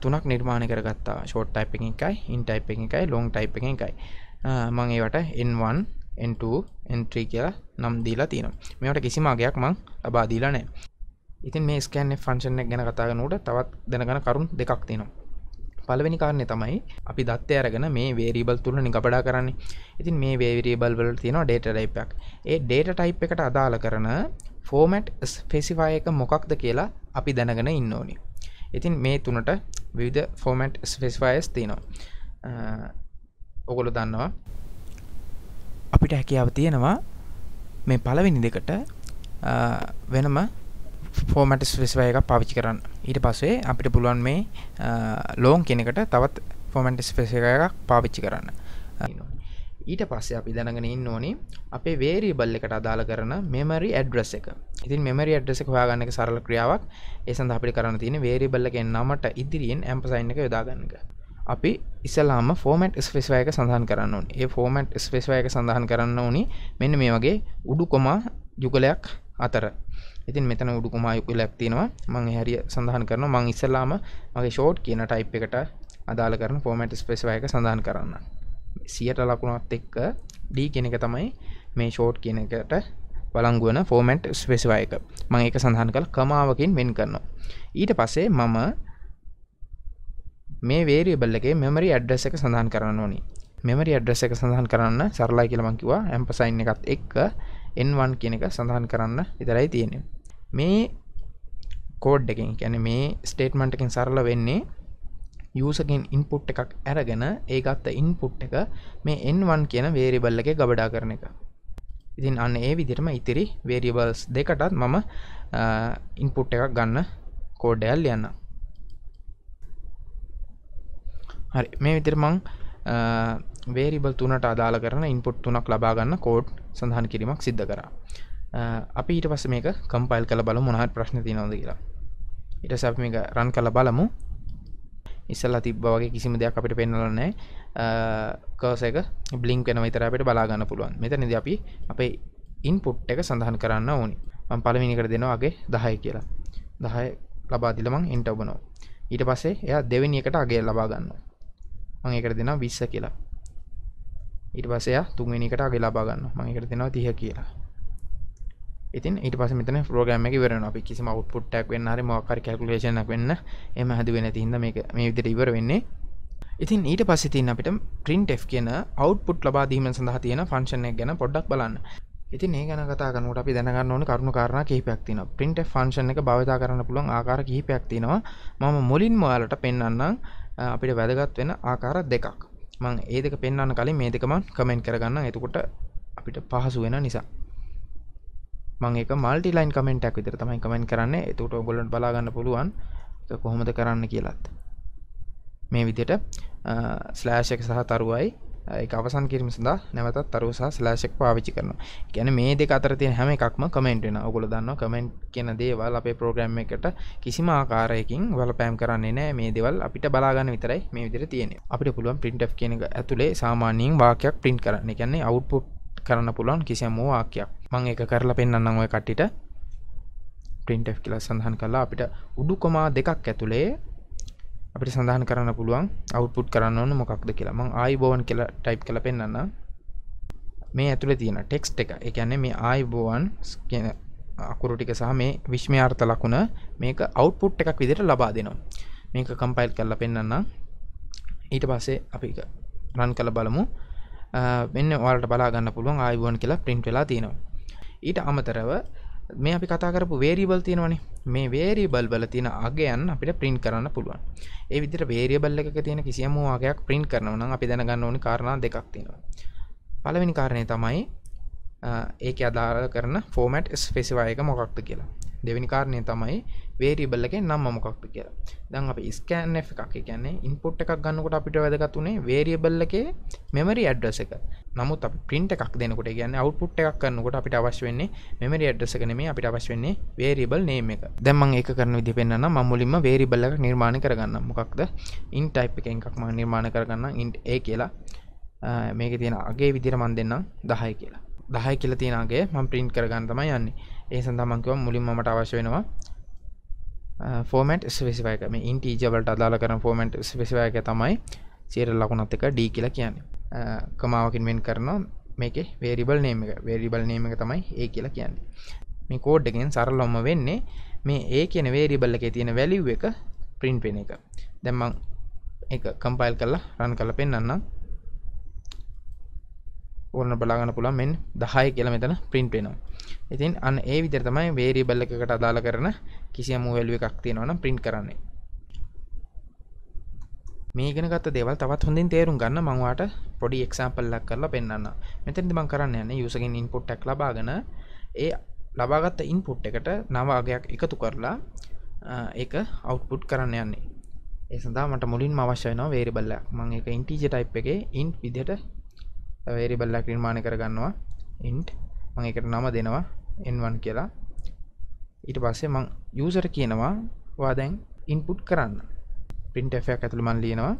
තුනක් නිර්මාණය කරගත්තා ෂෝට් ටයිප එකයි ඉන් ටයිප එකයි ලොන් ටයිප එකයි මං ඒවට එන්1 එන්3 කියලා නම් දීලා තියෙන මෙට කිසිමගයක් මං ලබා දීලා නෑ ඉතින් මේ ස්කෑන් ෆංශන ගැන කතාගනට තවත් දැනගන කරුම් දෙකක් තියෙනවා පලවෙනි කාරණය තමයි අපි දත්ත අරගෙන මේ වේරීබල් තුරන නිගබඩා කරන්න ඉතින් මේ වේවිරීබල් වල තියෙන ඩේට ටයිප්යක් ඒ ඩේට ටයිප් එකට අදාළ කරන ෆෝමට් ස්පෙසිෆය එක මොකක්ද කියලා අපි දැනගෙන ඉන්න ඕනි ඉතින් මේ තුනට විවිධ ෆෝමට් ස්පෙස්ෆයස් තියෙනවා ඔගොලු දන්නවා අපිට හැකියාව තියෙනවා මේ පලවෙනි දෙකට වෙනම ෆෝමට ස්පෙසිෆය එක පවිච්චි කරන්න ඊට පස්සේ අපිට පුළුවන් මේ ලෝන් කෙනෙකට තවත් ෆෝමට ස්පෙසික එකක් පාවිච්චි කරන්න ඊට පස්සේ අපි දැනගෙන ඉන්න ඕනි අපේ වේරීබල් එකට අදාළ කරන මෙමරි ඇඩ්‍රස් එක ඉතින් මෙමරි ඇඩ්‍රෙස එක හොයාගන්න එක සරල ක්‍රියාවක් ඒ සඳහා අපිට කරන්න තියෙන වේරීබල් එකෙන් නමට ඉදිරියෙන් ඇම්පසයින් එක යොදාගන්න එක අපි ඉස්සලාම ෆෝමට් ස්පෙසිෆය එක සඳහන් කරන්න ඕනි ඒ ෆෝමට් ස්පෙසිෆය එක සඳහන් කරන්න ඕනි මෙන්න මේ වගේ උඩු කොමා යුගලයක් අතර ඉතින් මෙතන උඩු කුමායුකු ලැබ්තිනවා මං හරි සඳහන් කරන මං ඉස්සලාම මගේ ෂෝට් කියන ටයිප් එකට අදාළ කරන ෆෝමට ස්පේස්වයක සඳහන් කරන්න සියට ලකුණත් එක්ක ඩී කෙනෙක තමයි මේ ෂෝට් කියන එකට බලංගුවන ෆෝමට් ස්පේස්වයක මං එක සඳහන් කළ කමාවකින් වෙන් කරනවා ඊට පස්සේ මම මේ වේරියබල් එකේ මෙමරි ඇඩ්ඩස් එක සඳහන් කරන්න ඕනි මෙමරි ඇඩ්ඩස් එක සඳහන් කරන්න සරලා කියලමංකිවා ඇම්පසයින් එකත් එක්ක එන්වන් කියන එක සඳහන් කරන්න ඉතරයි තියෙනවා මේ කෝඩ් එකෙන් ගැන මේ ස්ටේට්මන්ටකින් සරල වෙන්නේ යසකින් ඉන්පුට් එකක් ඇරගෙන ඒ ගත්ත ඉන්පුට් එක මේ එන්වන් කියන වේරිබල්ල එක ගබඩා කරන එක ඉතින් අන්න ඒ විදිරම ඉතිරි වේරිබල්ස් දෙකටත් මම ඉන්පුට් එකක් ගන්න කෝඩ්ඩයල් යන්න හරි මේ විතිරමං වේරිබල් තුනට අදාළ කරන ඉන්පුට් තුනක් ලබාගන්න කෝඩ් සඳහන් කිරීමක් සිද්ධ කරා අපි ඊට පස්ස මේක කම්පයිල් කළ බල මොනහත් ප්‍රශ්න තියනොද කියලා ඉට සැප මේක රන් කළ බලමු ඉස්සල්ලා තිබ්බ වගේ කිසිම දෙයක් අපිට පෙන්නලනෑ කවසක බ්ලිංක් වෙන විතර අපට බලාගන්න පුළුවන් මෙතනද අපි අපේ ඉන්පුට් එක සඳහන් කරන්න ඕනි මං පලමිනිකට දෙනවාගේ දහය කියලා දහය ලබාදිලමං එන්ට ඔබනෝ ඊට පස්සේ එය දෙවනි එකට අගේ ලබාගන්න මං එකට දෙෙන විස්ස කියලා ඊට පසය තුන්වෙනිකට අගේ ලබාගන්න මං එකට දෙෙනවා තිහ කියලා ඉතින් ඊට පස මෙතන ප්‍රෝගම එක වරන අපි කිසි අවුපුට්ටක් වෙන්න හරි මෝකර කැල්කුලේෂනක් වෙන්න එම හැද වෙන තිහිද මේ විදිට ඉවර වෙන්නේ ඉතින් ඊට පස්සිතින් අපිට ප්‍රින්ට් කියන අවුපුට් ලබාදීම සඳහ තියෙන ෆංශනය ගැන පොඩ්ඩක් බලන්න ඉතින් ඒ ගැන කතා කරනට අපි දැනගන්න ඕන කරුණු කාරණ කිහිපයක් තින ප්‍රින්ට් ෆංශන එක භාවිතා කරන්න පුළුවන් ආකාර කිහිපයක් තියෙනවා මම මුලින් මොයාලට පෙන්න්න අපිට වැදගත් වෙන ආකාර දෙකක් මං ඒදක පෙන්න්න කලින් මේ දෙකම කමෙන්ට් කරගන්න එතකොට අපිට පහසු වෙන නිසා මංඒක මල්ටිලයින් කමෙන්ටක් විතර තමයි කමෙන් කරන්න එතුට ඔගොලට බලාගන්න පුළුවන් කොහොමද කරන්න කියලත් මේ විදියට ස්ලෑෂක සහ තරුවයි එක අවසන් කිරීම සඳහා නැවතත් තරුව සහ ස්ලෑෂක් පාවිච්චි කරනවා ගැන මේ දෙක අතර තියෙන හැම එකක්ම කමෙන්ට් වෙන ඔගොල දන්න කමෙන්ට් කියන දේවල් අපේ ප්‍රෝග්‍රෑම් එකට කිසිම ආකාරයකින් වලපෑම් කරන්නේ නෑ මේ දෙවල් අපිට බලාගන්න විතරයි මේ විදිහට තියෙන්නේ අපිට පුළුවන් printf කියන එක ඇතුලේ සාමාන්‍යයෙන් වාක්‍යයක් print කරන්න. ඒ කියන්නේ output කරන්න පුළුවන් කිසියම් වාක්‍යයක්. මං එක කරලා පෙන්න්නම් ඔය කට්ටිට ප්‍රින්ට් කියලා සඳහන් කලා අපිට උඩුකොමා දෙකක් ඇතුළේ අපිට සඳහන් කරන්න පුළුවන් අවුපුට් කරන්න ඕන මොකක්ද කියලා මං ආයිබෝවන් කියලා ටයිප් කළ පෙන්න්න මේ ඇතුළ තියෙන ටෙක්ස් එක එකන්නේ මේ ආයිබෝවන් කියන අකුරු ටික සහ මේ විශ්මයාර්ථ ලකුණ මේක අවුපුට් එකක් විදිට ලබා දෙනවා මේක කම්පයිල් කරලා පෙන්න්න ඊට පස්සේ අපි රන් කළ බලමු මෙන්න වාලට බලාගන්න පුළුවන් ආයිබෝන් කියලා ප්‍රින්ට් වෙලා තියෙනවා ඊට අමතරව මේ අපි කතා කරපු වේරියබල් තියෙනවනේ මේ වේරියබල් වල තියෙන අගයන් අපිට print කරන්න පුළුවන්. ඒ විදිහට වේරියබල් එකක තියෙන කිසියම් වර්ගයක් print කරනවා නම් අපි දැනගන්න ඕනි කාරණා දෙකක් තියෙනවා. පළවෙනි කාරණේ තමයි ඒක අදාළ කරන ෆෝමට් ස්පෙසිෆයි එක මොකක්ද කියලා. දෙවැනි කාරණය තමයි වේරිබල් එක නම් මොකක්ද කියලා දැන් අප ස්කෑන් එකක් කියන්නේ ඉන්පුට් එකක් ගන්නකොට අපිට වැදගත්තුනේ වේරියබල් එකේ මෙමරි ඇඩ්‍රස එක නමුත් අප පින්ට එකක් දෙනකොට කියන්න අවුපුට් එකක් කරන්නකොට අපිට අවශ වෙන්නේ මෙමරි ඇඩ්‍රස එක නෙමේ අපිට අවශ වෙන්නේ වේරියබල් නේම එක දැම්මන් ඒක කරන විදි පෙන්න්න මමුලින්ම වේරිබල් එක නිර්මාණ කරගන්න මොකක්ද ඉන් ටයිප් එක එකක්ම නිර්මාණ කරගන්න ඉන්ට ඒ කියලා මේක තියෙන අගේ විදිර මන් දෙන්නම් දහය කියලා දහය කියල තියෙනගේ මම ප්‍රින්් කරගන්න තමයි යන්නේ ඒ සඳමන්කව මුලින් මට අවශ්‍ය වෙනවා ෆෝමට් ස්පෙසිවයක මේ ඉන්ටීජබලට අදාළ කරන ෆෝමට් ස්පෙසිවයක තමයි සේර ලකුණත් එක ඩී කියලා කියන්නේ කමාවකින් මෙන් කරනවා මේකේ වේරිබල් නේම එක වේරිබල් නේම එක තමයි ඒ කියලා කියන්නේ මේ කෝඩ් එකෙන් සරලවම වෙන්නේ මේ ඒ කියන වේරිබල් එකේ තියෙන වැලිව් එක print වෙන එක දැන් මම ඒක කම්පයිල් කරලා රන් කරලා පෙන්නන්නම් ඕන බලාගන්න පුළුවන් මෙන් 10 කියලා මෙතන print වෙනවා. ඉතින් අන්න ඒ විදිහට තමයි variable එකකට අදාළ කරන කිසියම් value එකක් තියෙනවා නම් print කරන්නේ. මේ ඉගෙන ගත්ත දේවල් තවත් හොඳින් තේරුම් ගන්න මම ඔයාලට පොඩි example එකක් කරලා පෙන්නන්නම්. මෙතනදී මම කරන්න යන්නේ user ගෙන් input එකක් ලබාගෙන ඒ ලබාගත්ත ඉන්පුට් එකට නව අගයක් එකතු කරලා ඒක අවුට්පුට් කරන්න යන්නේ ඒ සඳහා මට මුලින්ම අවශ්‍ය වෙනවා වේරියබල් එකක් මම ඒක ඉන්ටිජර් ටයිප් එකේ int විදිහට වේරිබල්ලක් නිර්මාණය කරගන්නවා ඉන්ට් මං එකට නම දෙනවා එන්වන් කියලා ඊට පස්සේ මං යසර කියනවා වා දැන් ඉන්පුට් කරන්න පින්ට එක ඇතුළ මන් ලියනවා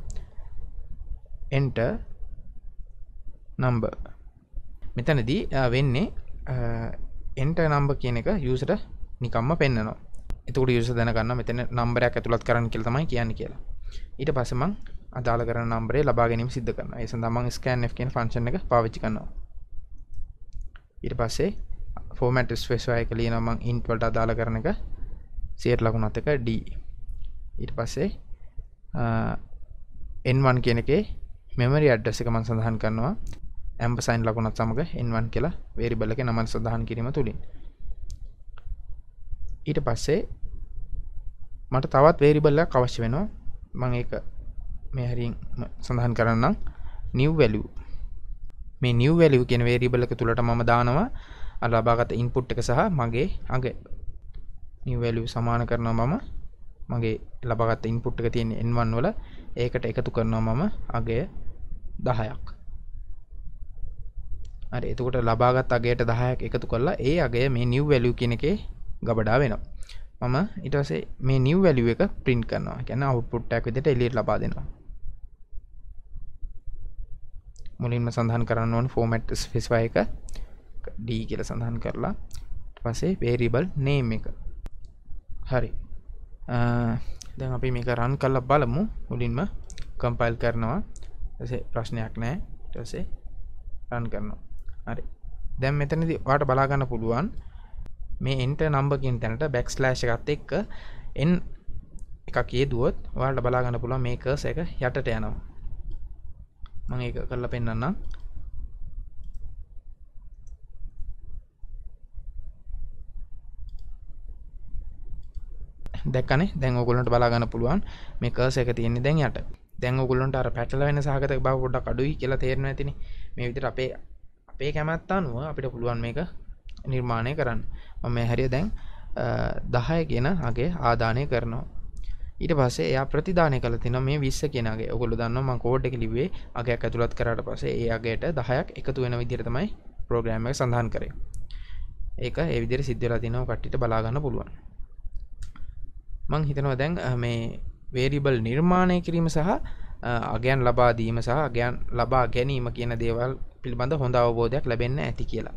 එන්ට නම්බ මෙතනදී වෙන්නේ එන්ට නම්බ කියන එක යසට නිකම්ම පෙන්න්නනවා එතුකට යුස දැනගන්න මෙතන නම්බරයක් ඇතුළත් කරන්න කියල තමයි කියන්න කියලා ඊට පසමං අදාළ කර නම්බරේ ලබා ගැනීම සිද්ධ කරන ඒ සඳමන් ස්කෑන් කියන ෆංචන එක පාවිච්චි කරනවා ඊට පස්සේ ෆෝමට ස්වේස්වාය කලිය නමං ඉන්ටවල්ට අදාළ කරන එක සේට ලකුණත් එක ඩ ඊට පස්සේ එන්වන් කියන එකේ මෙමරි අඩ්ඩස එක මන් සඳහන් කරනවා ඇම්පසයින් ලකුණත් සමඟ එන්වන් කියලා වේරිබල එක නමන් සඳහන් කිරීම තුළින් ඊට පස්සේ මට තවත් වේරිබල්ල අවශ්‍ය වෙනවා මං එක මේ හරින් සඳහන් කරන්නම් නිව් වැලිය මේ නිව් වැලිය කියෙන වේරීබල එක තුළට මම දානවා අලාබාගත ඉන්පුට් එක සහ මගේ අග නිවැලිය සමාන කරනවා මම මගේ ලබගත් ඉන්පුට් එක තියෙන එන්වන් වල ඒකට එකතු කරනවා මම අගේ දහයක් අර එතකොට ලබාගත් අගේට දහයක් එකතු කරලා ඒ අගේ මේ නිව් වැලිය කියන එකේ ගබඩා වෙනවා මම ඉටසේ මේ නිව් වැලිුව එක ප්‍රින්් කරනවා ගැන අවුපුට්ටක් විදිට එලියට ලබා දෙෙනවා මුලින්ම සඳහන් කරන්න ඕන් ෆෝමට් ෆිස්වා එක ඩී කියල සඳහන් කරලා පසේ පේරිබල් නේම් එක හරි දැන් අපි මේ රන් කල්ල බලමු මුලින්ම කම්පයිල් කරනවා ප්‍රශ්නයක් නෑ ටසේ රන් කරනවා හරි දැම් මෙතනදි වාට බලාගන්න පුළුවන් මේ එන්ට නම්බකින් තැනට බැක්ස්ලෑශ් එකත් එක්ක එන් එකක් යෙදුවත් ඔයාට බලාගන්න පුළුව මේකස එක යටට යනවා මං ඒක කරලා පෙන්න්නම් දැක්කන දැන් ඔගුලන්ට බලාගන්න පුළුවන් මේ කස එක තියෙන්නේ දැන් යට දැන් ඔගුලන්ට අර පැටල වෙන සහගත බව ගොඩක් අඩුයි කියලා තේරෙන ඇතින මේ විදිහට අපේ අපේ කැමැත්ත අනුව අපිට පුළුවන් මේක නිර්මාණය කරන්න මම හැරිය දැන් දහය කියෙන අගේ ආදානය කරනවා ඊට පස්සේ එයා ප්‍රතිධානය කළ තින මේ විස්ස කියෙනගේ ඔගොලු දන්නම කෝඩ් එක ලිවේ අගේ ඇතුළත් කරට පසේ ඒයාගේට දහයක් එකතු වෙන විදිරතමයි ප්‍රෝග්‍රෑම එක සඳහන් කරේ ඒක ඒවිදිර සිද්ධල තිනව කට්ටිට බලාගන්න පුළුවන් මං හිතනවා දැන් මේ වේරිබල් නිර්මාණය කිරීම සහ අගයන් ලබාදීම සහ අගයන් ලබා ගැනීම කියන දේවල් පිළිබඳ හොඳ අවබෝධයක් ලැබෙන්න ඇති කියලා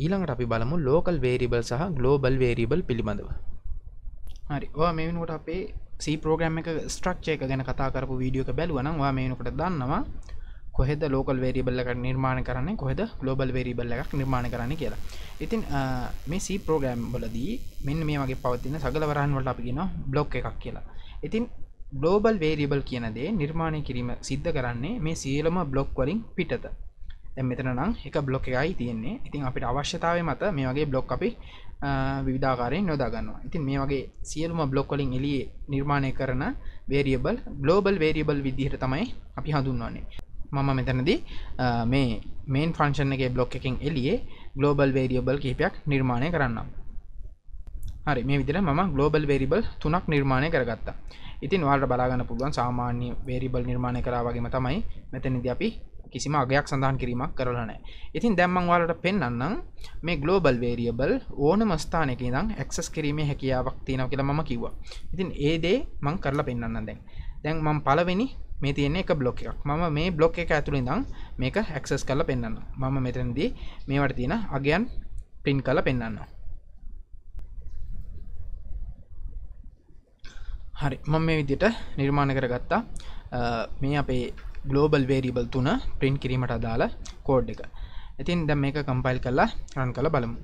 ඊළඟට අපි බලමු ලෝකල් වේරිබල් සහ ගලෝබල් වේරිබල් පිළිබඳව හරි ඔයා මේ වෙනකොට අපේ C ප්‍රෝග්‍රෑම් එක ස්ට්‍රක්චර් එක ගැන කතා කරපු වීඩියෝ එක බැලුවා නම් ඔයා මේ වෙනකොට දන්නවා කොහෙද ලෝකල් වේරිබල් එකක් නිර්මාණය කරන්නේ කොහෙද ගලෝබල් වේරිබල් එකක් නිර්මාණය කරන්නේ කියලා. ඉතින් මේ C ප්‍රෝග්‍රෑම් වලදී මෙන්න මේ වගේ පවතින සගල වරහන් වලට අපි කියනවා බ්ලොක් එකක් කියලා. ඉතින් ගලෝබල් වේරිබල් කියන දේ නිර්මාණය කිරීම සිද්ධ කරන්නේ මේ සියලම බ්ලොක් වලින් පිටත. දැන් මෙතන නම් එක බ්ලොක් එකයි තියෙන්නේ. ඉතින් අපිට අවශ්‍යතාවය මත මේ වගේ බ්ලොක් අපි විවිධාකාරයෙන් යොදා ගන්නවා. ඉතින් මේ වගේ සියලුම බ්ලොක් වලින් එළියේ නිර්මාණය කරන variable global variable විදිහට තමයි අපි හඳුන්වන්නේ. මම මෙතනදී මේ main function එකේ බ්ලොක් එකෙන් එළියේ global variable කිහිපයක් නිර්මාණය කරන්නම්. හරි මේ විදිහට මම global variable තුනක් නිර්මාණය කරගත්තා. ඉතින් ඔයාලට බලා ගන්න පුළුවන් සාමාන්‍ය variable නිර්මාණය කරා වගේම තමයි මෙතනදී අපි කිසිම අගයක් සඳහන් කිරීමක් කරලනෑ ඉතින් දැම්මං වාලට පෙන්න්නම් මේ ගලෝබල් වේරියබල් ඕනම ස්ථානක දම් ඇක්සස් කිරීමේ හැකියාවක් තියෙනව කියලා මම කිව්වා ඉතින් ඒදේ මං කරලා පෙන්න්න දැන් දැන් මං පලවෙනි මේ තියෙන එක බ්ලොක් එකක් මම මේ බ්ලොක් එක ඇතුළින් දම් මේක ඇක්සස් කරලා පෙන්න්න මම මෙතැන්දී මේවට තියෙන අගයන් පින් කල පෙන්න්න හරි මම මේ විදිට නිර්මාණ කරගත්තා මේ අපේ ගලෝබල් වේරිබල් තුන ප්‍රින්් කිරීමට අදාළ කෝඩ් එක ඉතින් දැම් මේක කම්පයිල් කරලා රන් කළ බලමු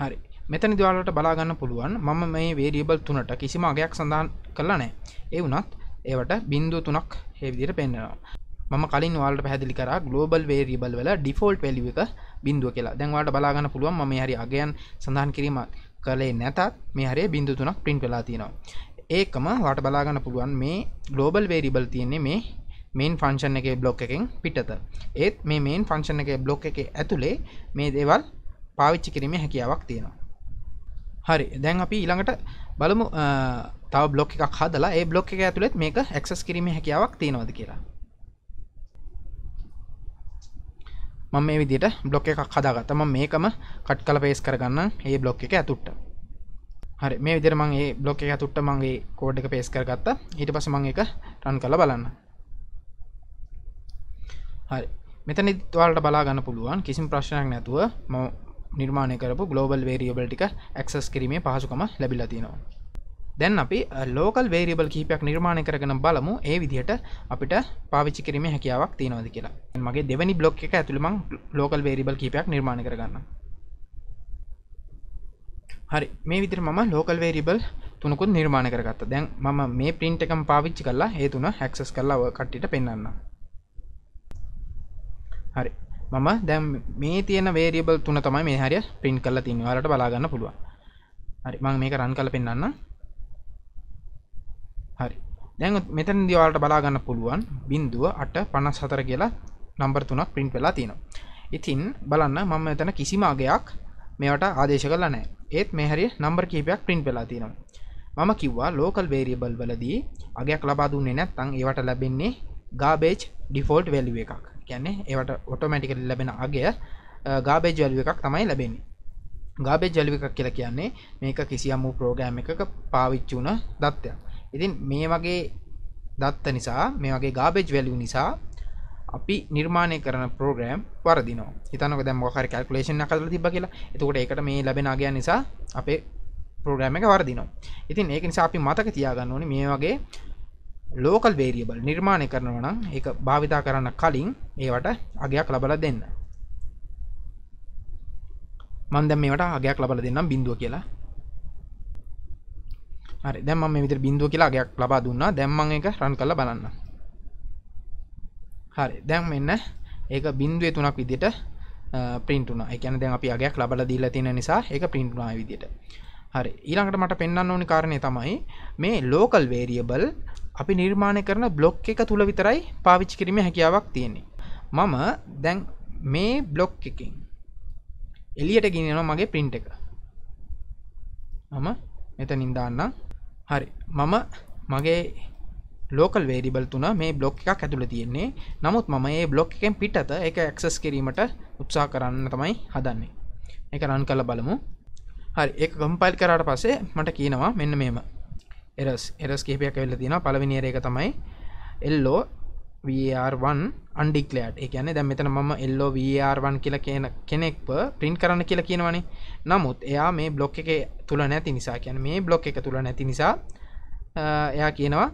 හරි මෙතන දවාලට බලාගන්න පුළුවන් මම මේ වේරියබල් තුනට කිසිම අගයක් සඳහන් කරලා නෑ ඒ වුනත් ඒවට බින්දු තුනක් හෙවිදිර පෙන්න්නවා ම කලින් වාලට පැදිලි කර ගලෝබල් වේරිබල් වෙල ඩිෆෝල්ට් වැලිව එක බින්දුව කියලා දැන්වාට බලාගන්න පුළුවන් ම හරි අගයන් සඳහන් කිරීම කළේ නැතත් මේ හරේ බින්දු තුනක් පින්ට වෙලා තියෙනවා ඒකම වාට බලාගන්න පුළුවන් මේ ගලෝබල් වේරිබල් තියෙන්නේ මේ මේන් ෆංශන් එක බ්ලොක් එකෙන් පිටත ඒත් මේ මේන් ෆංශන් එක බ්ලොක් එක ඇතුළේ මේ දේවල් පාවිච්චි කිරීම හැකියාවක් තියෙනවා හරි දැන් අපි ඊළඟට බලමු තව බ්ලොක් එකක් හදලා ඒ බ්ලොක් එක ඇතුළෙත් මේක ඇක්සස් කිරීම හැකියාවක් තියෙනවද කියලා මම මේ විදිහට බ්ලොක් එකක් හදාගත්තා මම මේකම කට් කළ පේස් කරගන්න මේ බ්ලොක් එක ඇතුළට හරි මේ විදිහට මම මේ බ්ලොක් එක ඇතුළට මම මේ කෝඩ් එක පේස්ට් කරගත්තා ඊට පස්සේ මම ඒක රන් කරලා බලන්න හරි මෙතනදි ඔයාලට බලා ගන්න පුළුවන් කිසිම ප්‍රශ්නයක් නැතුව මම නිර්මාණය කරපු ග්ලෝබල් වේරියබල් ටික ඇක්සස් කිරීමේ පහසුකම ලැබිලා තියෙනවා දැන් අපි ලෝකල් වේරියබල් කීපයක් නිර්මාණය කරගෙන බලමු ඒ විදිහට අපිට පාවිච්චි කිරීමේ හැකියාවක් තියෙනවද කියලා. මගේ දෙවෙනි බ්ලොක් එක ඇතුළේ මම ලෝකල් වේරියබල් කීපයක් නිර්මාණය කරගන්නම්. හරි මේ විදිර ම ලෝකල් වේරිබල් තුනකුත් නිර්මාණ කරගත්ත දැන් මම මේ පින්ට එකම් පාවිච්චි කරලා හේතුන හැක්සස් කරලා කට්ටිට පෙන්න්න හරි මම දැම් මේ තියෙන වේරියබල් තුන තමයි මේ හරිය පින් කල තින් වලට බලාගන්න පුළුවන් හරි මං මේක රන් කල පෙන්න්න හරි දැන් මෙතන දිවාලට බලාගන්න පුළුවන් බින්දුව අට පනස් හතර කියලා නම්බර් තුනක් පින්ට් වෙලා තියෙනවා ඉතින් බලන්න මම එතන කිසිමාගයක් මේවට ආදේශ කරලා නෑ ඒත් මේ හරිය නම්බර් කීපයක් print වෙලා තියෙනවා මම කිව්වා local variable වලදී අගයක් ලබා දුන්නේ නැත්නම් ඒවට ලැබෙන්නේ garbage default value එකක් කියන්නේ ඒවට automatically ලැබෙන අගය garbage value එකක් තමයි ලැබෙන්නේ garbage value එකක් කියලා කියන්නේ මේක කිසියම් වූ program එකක පාවිච්චි වුණ දත්තයක් ඉතින් මේ වගේ දත්ත නිසා මේ වගේ garbage value නිසා අපි නිර්මාණය කරන ප්‍රෝග්‍රෑම් වරදිනවා හිතනක දැම් මොහරි කල්කුලේෂන් කල තිබ කියලා එතකොට එකට මේ ලැබෙන අගය නිසා අපේ ප්‍රෝග්‍රෑම එක වරදිනවා ඉතින් ඒක නිසා අපි මතක තියාගන්න ඕනි මේ වගේ ලෝකල් වේරියබල් නිර්මාණය කරනවා නම් ඒක භාවිතා කරන්න කලින් ඒවට අගයක් ලබල දෙන්න මන්ද මේට අගයක් ලබල දෙන්නම් බිඳුව කියලා හරි දැම්ම මේ විතර බිඳුව කියලා අගයක් ලබා දුන්නා දැම්මන් එක රන් කරලා බලන්න හරි දැන් මෙන්න ඒක බින්දුව තුනක් විදිට පින්ටුන එකන දැන් අපි අගයක් ලබල දීලා තියෙන නිසා ඒක පින්ටුනා විදිට හරි ඊළඟට මට පෙන්න්න ඕනි කාරණය තමයි මේ ලෝකල් වේරියබල් අපි නිර්මාණය කරන බ්ලොක්් එක තුළ විතරයි පාවිච්චි කිරීම හැකියාවක් තියෙන්නේ මම දැන් මේ බ්ලොක්් එකින් එලියට ගෙනෙනවා මගේ පින්ට් එක මම මෙත නින්දාන්න හරි මම මගේ ලෝකල් වේඩිබල් තුන මේ බ්ලොක් එකක් ඇතුළ තියෙන්නේ නමුත් මම ඒ බ්ලොක් එකෙන් පිටත එක ඇක්සස් කිරීමට උත්සා කරන්න තමයි හදන්නේ එක රන් කල බලමු හරි ඒ ගම්පයිල් කරට පසේ මට කියනවා මෙන්න මෙම එරස් එරස් කහිපයක් වෙල්ල තින පලවිනිියර එක තමයි එල්ලෝ VR1 අන්ඩික්ලෑට් එකන දැ මෙතන මම එල්ලෝ VR1 කියලා කියන කෙනෙක්ව ප්‍රින්් කරන්න කියලා කියනවනේ නමුත් එයා මේ බ්ලොක් එක තුළ නැති නිසා කියන මේ බ්ලොක් එක තුළ නැති නිසා එයා කියනවා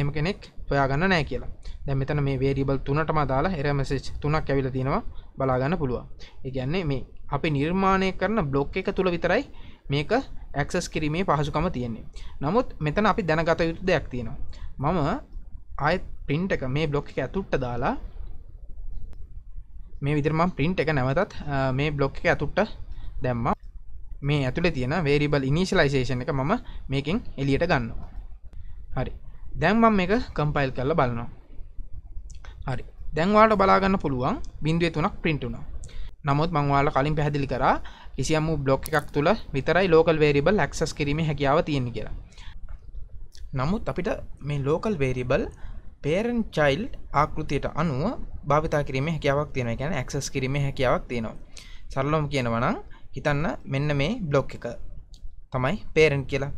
එම කෙනෙක් හොයාගන්න නෑ කියලා දැ මෙතන මේ වේරිබල් තුනටම දාලා එරමසේච් තුනක් ඇවිල තියෙනවා බලාගන්න පුළුවන් ඒගැන්නේ මේ අපි නිර්මාණය කරන බ්ලොක් එක තුළ විතරයි මේක ඇක්සස් කිරීමේ පහසුකම තියෙන්නේ නමුත් මෙතන අපි දැනගත යුතු දෙයක් තියෙනවා මම ආයත් පින්ට එක මේ බ්ලොක් එක ඇතුට්ට දාලා මේ විදිරම පින්ට් එක නැවතත් මේ බ්ලොක් එක ඇතුට්ට දැම්ම මේ ඇතුළ තියෙන වේරිබල් ඉනිශලයිසේෂන් එක මම මේකින් එලියට ගන්නවා හරි දැන් මම මේක කම්පයිල් කරලා බලනවා හරි දැන් ඔයාලට බලාගන්න පුළුවන් බිඳුවේ තුනක් print වුණා නමුත් මම ඔයාලට කලින් පැහැදිලි කරා කිසියම් වූ බ්ලොක් එකක් තුල විතරයි local variable access කිරීමේ හැකියාව තියෙන්නේ කියලා නමුත් අපිට මේ local variable parent child ආකෘතියට අනුව භාවිතා කිරීමේ හැකියාවක් තියෙනවා කියන්නේ access කිරීමේ හැකියාවක් තියෙනවා සරලවම කියනවා නම් හිතන්න මෙන්න මේ බ්ලොක් එක තමයි parent කියලා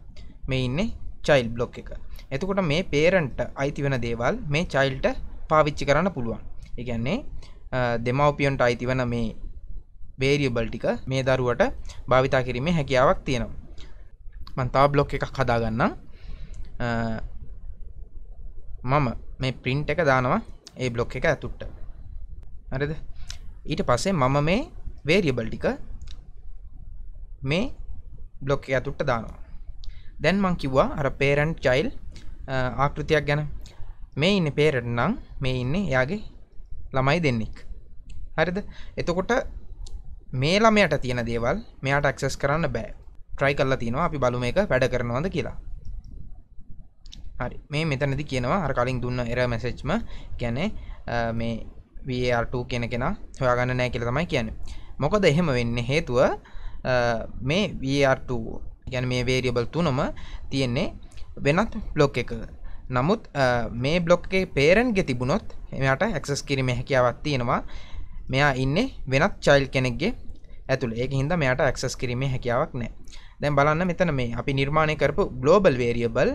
මේ ඉන්නේ child block එක එතකොට මේ පේරන්ට අයිති වෙන දේවල් මේ චයිල්ට පාවිච්චි කරන්න පුළුවන් එකන්නේ දෙමවපියන්ට අයිති වන මේ බේරියබල් ටික මේ දරුවට භාවිතා කිරීමේ හැකියාවක් තියෙනවා මන්තා බ්ලොක් එකක් හදාගන්නම් මම මේ පින්ට් එක දානවා ඒ බ්ලොක් එක ඇතුට්ට හරිද ඊට පස්සේ මම මේ වේරියබල් ටික මේ බ්ලොක් එක ඇතුට්ට දානවා දැන් මං කිව්වා අර පේරන්ට් චයිල් ආකෘතියක් ගැන මේ ඉන්න පේරට නම් මේ ඉන්න එයාගේ ළමයි දෙන්නෙක් හරිද එතකොට මේ ළමයට තියෙන දේවල් මෙයාට ඇක්සස් කරන්න බෑ ට්‍රයි කල්ලා තියෙනවා අපි බලු මේක වැඩ කරනවද කියලා හරි මේ මෙතනදි කියනවා අර කලින් දුන්න එර මැසෙච්ම ගැන මේ වR2 කියෙන කෙන හොයාගන්න නෑ කියල තමයි කියන මොකද එහෙම වෙන්න හේතුව මේ වR2 ගැන මේ වේරියබල් තුනොම තියෙන්නේ වෙනත් බ්ලොක් එක නමුත් මේ බ්ලොක් එක පේරන්ගේ තිබුණොත් එමට ඇක්සස් කිරීම හැකියාවත් තියෙනවා මෙයා ඉන්න වෙනත් චයිල් කෙනෙක්ගේ ඇතුළ ඒක හිද මෙයාට ඇක්සස් කිරීම හැකියාවක් නෑ දැන් බලන්න මෙතන මේ අපි නිර්මාණය කරපු ගලෝබල් වේරියබල්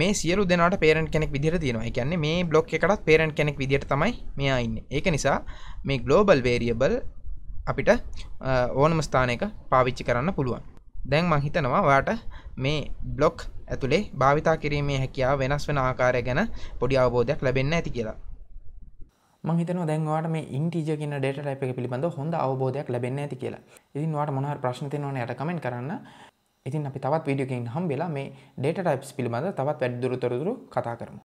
මේ සියලු දෙනට පේරන් කෙනෙක් විදිර තියෙනවා කියන්නේ මේ බ්ලොක් එකටත් පේරන් කෙනෙක් විදිට තමයි මෙයා ඉන්න ඒක නිසා මේ ගලෝබල් වේරියබල් අපිට ඕනම ස්ථානයක පාවිච්චි කරන්න පුළුවන් දැන් මංහිතනවා වාට මේ බ්ලොක් ඇතුළේ භාවිතා කිරීමේ හැකියාව වෙනස් වෙන ආකාරය ගැන පොඩි අවබෝධයක් ලැබෙන්න ඇති කියලා. හිතන දැන්වාට මේ ඉන්ටීජ කියන ඩේට ලයිප් එක පිළිබඳ හොඳ අවබෝධයක් ලැබෙන්න ඇති කියලා. ඉතින් වාට මොනහරි ප්‍රශ්න තියෙනවා නම් යට කමෙන්ට් කරන්න. ඉතින් අපි තවත් වීඩියෝ එකකින් හම්බෙලා මේ ඩේටා ටයිප්ස් පිළිබඳව තවත් වැඩිදුර තොරතුරු කතා කරමු.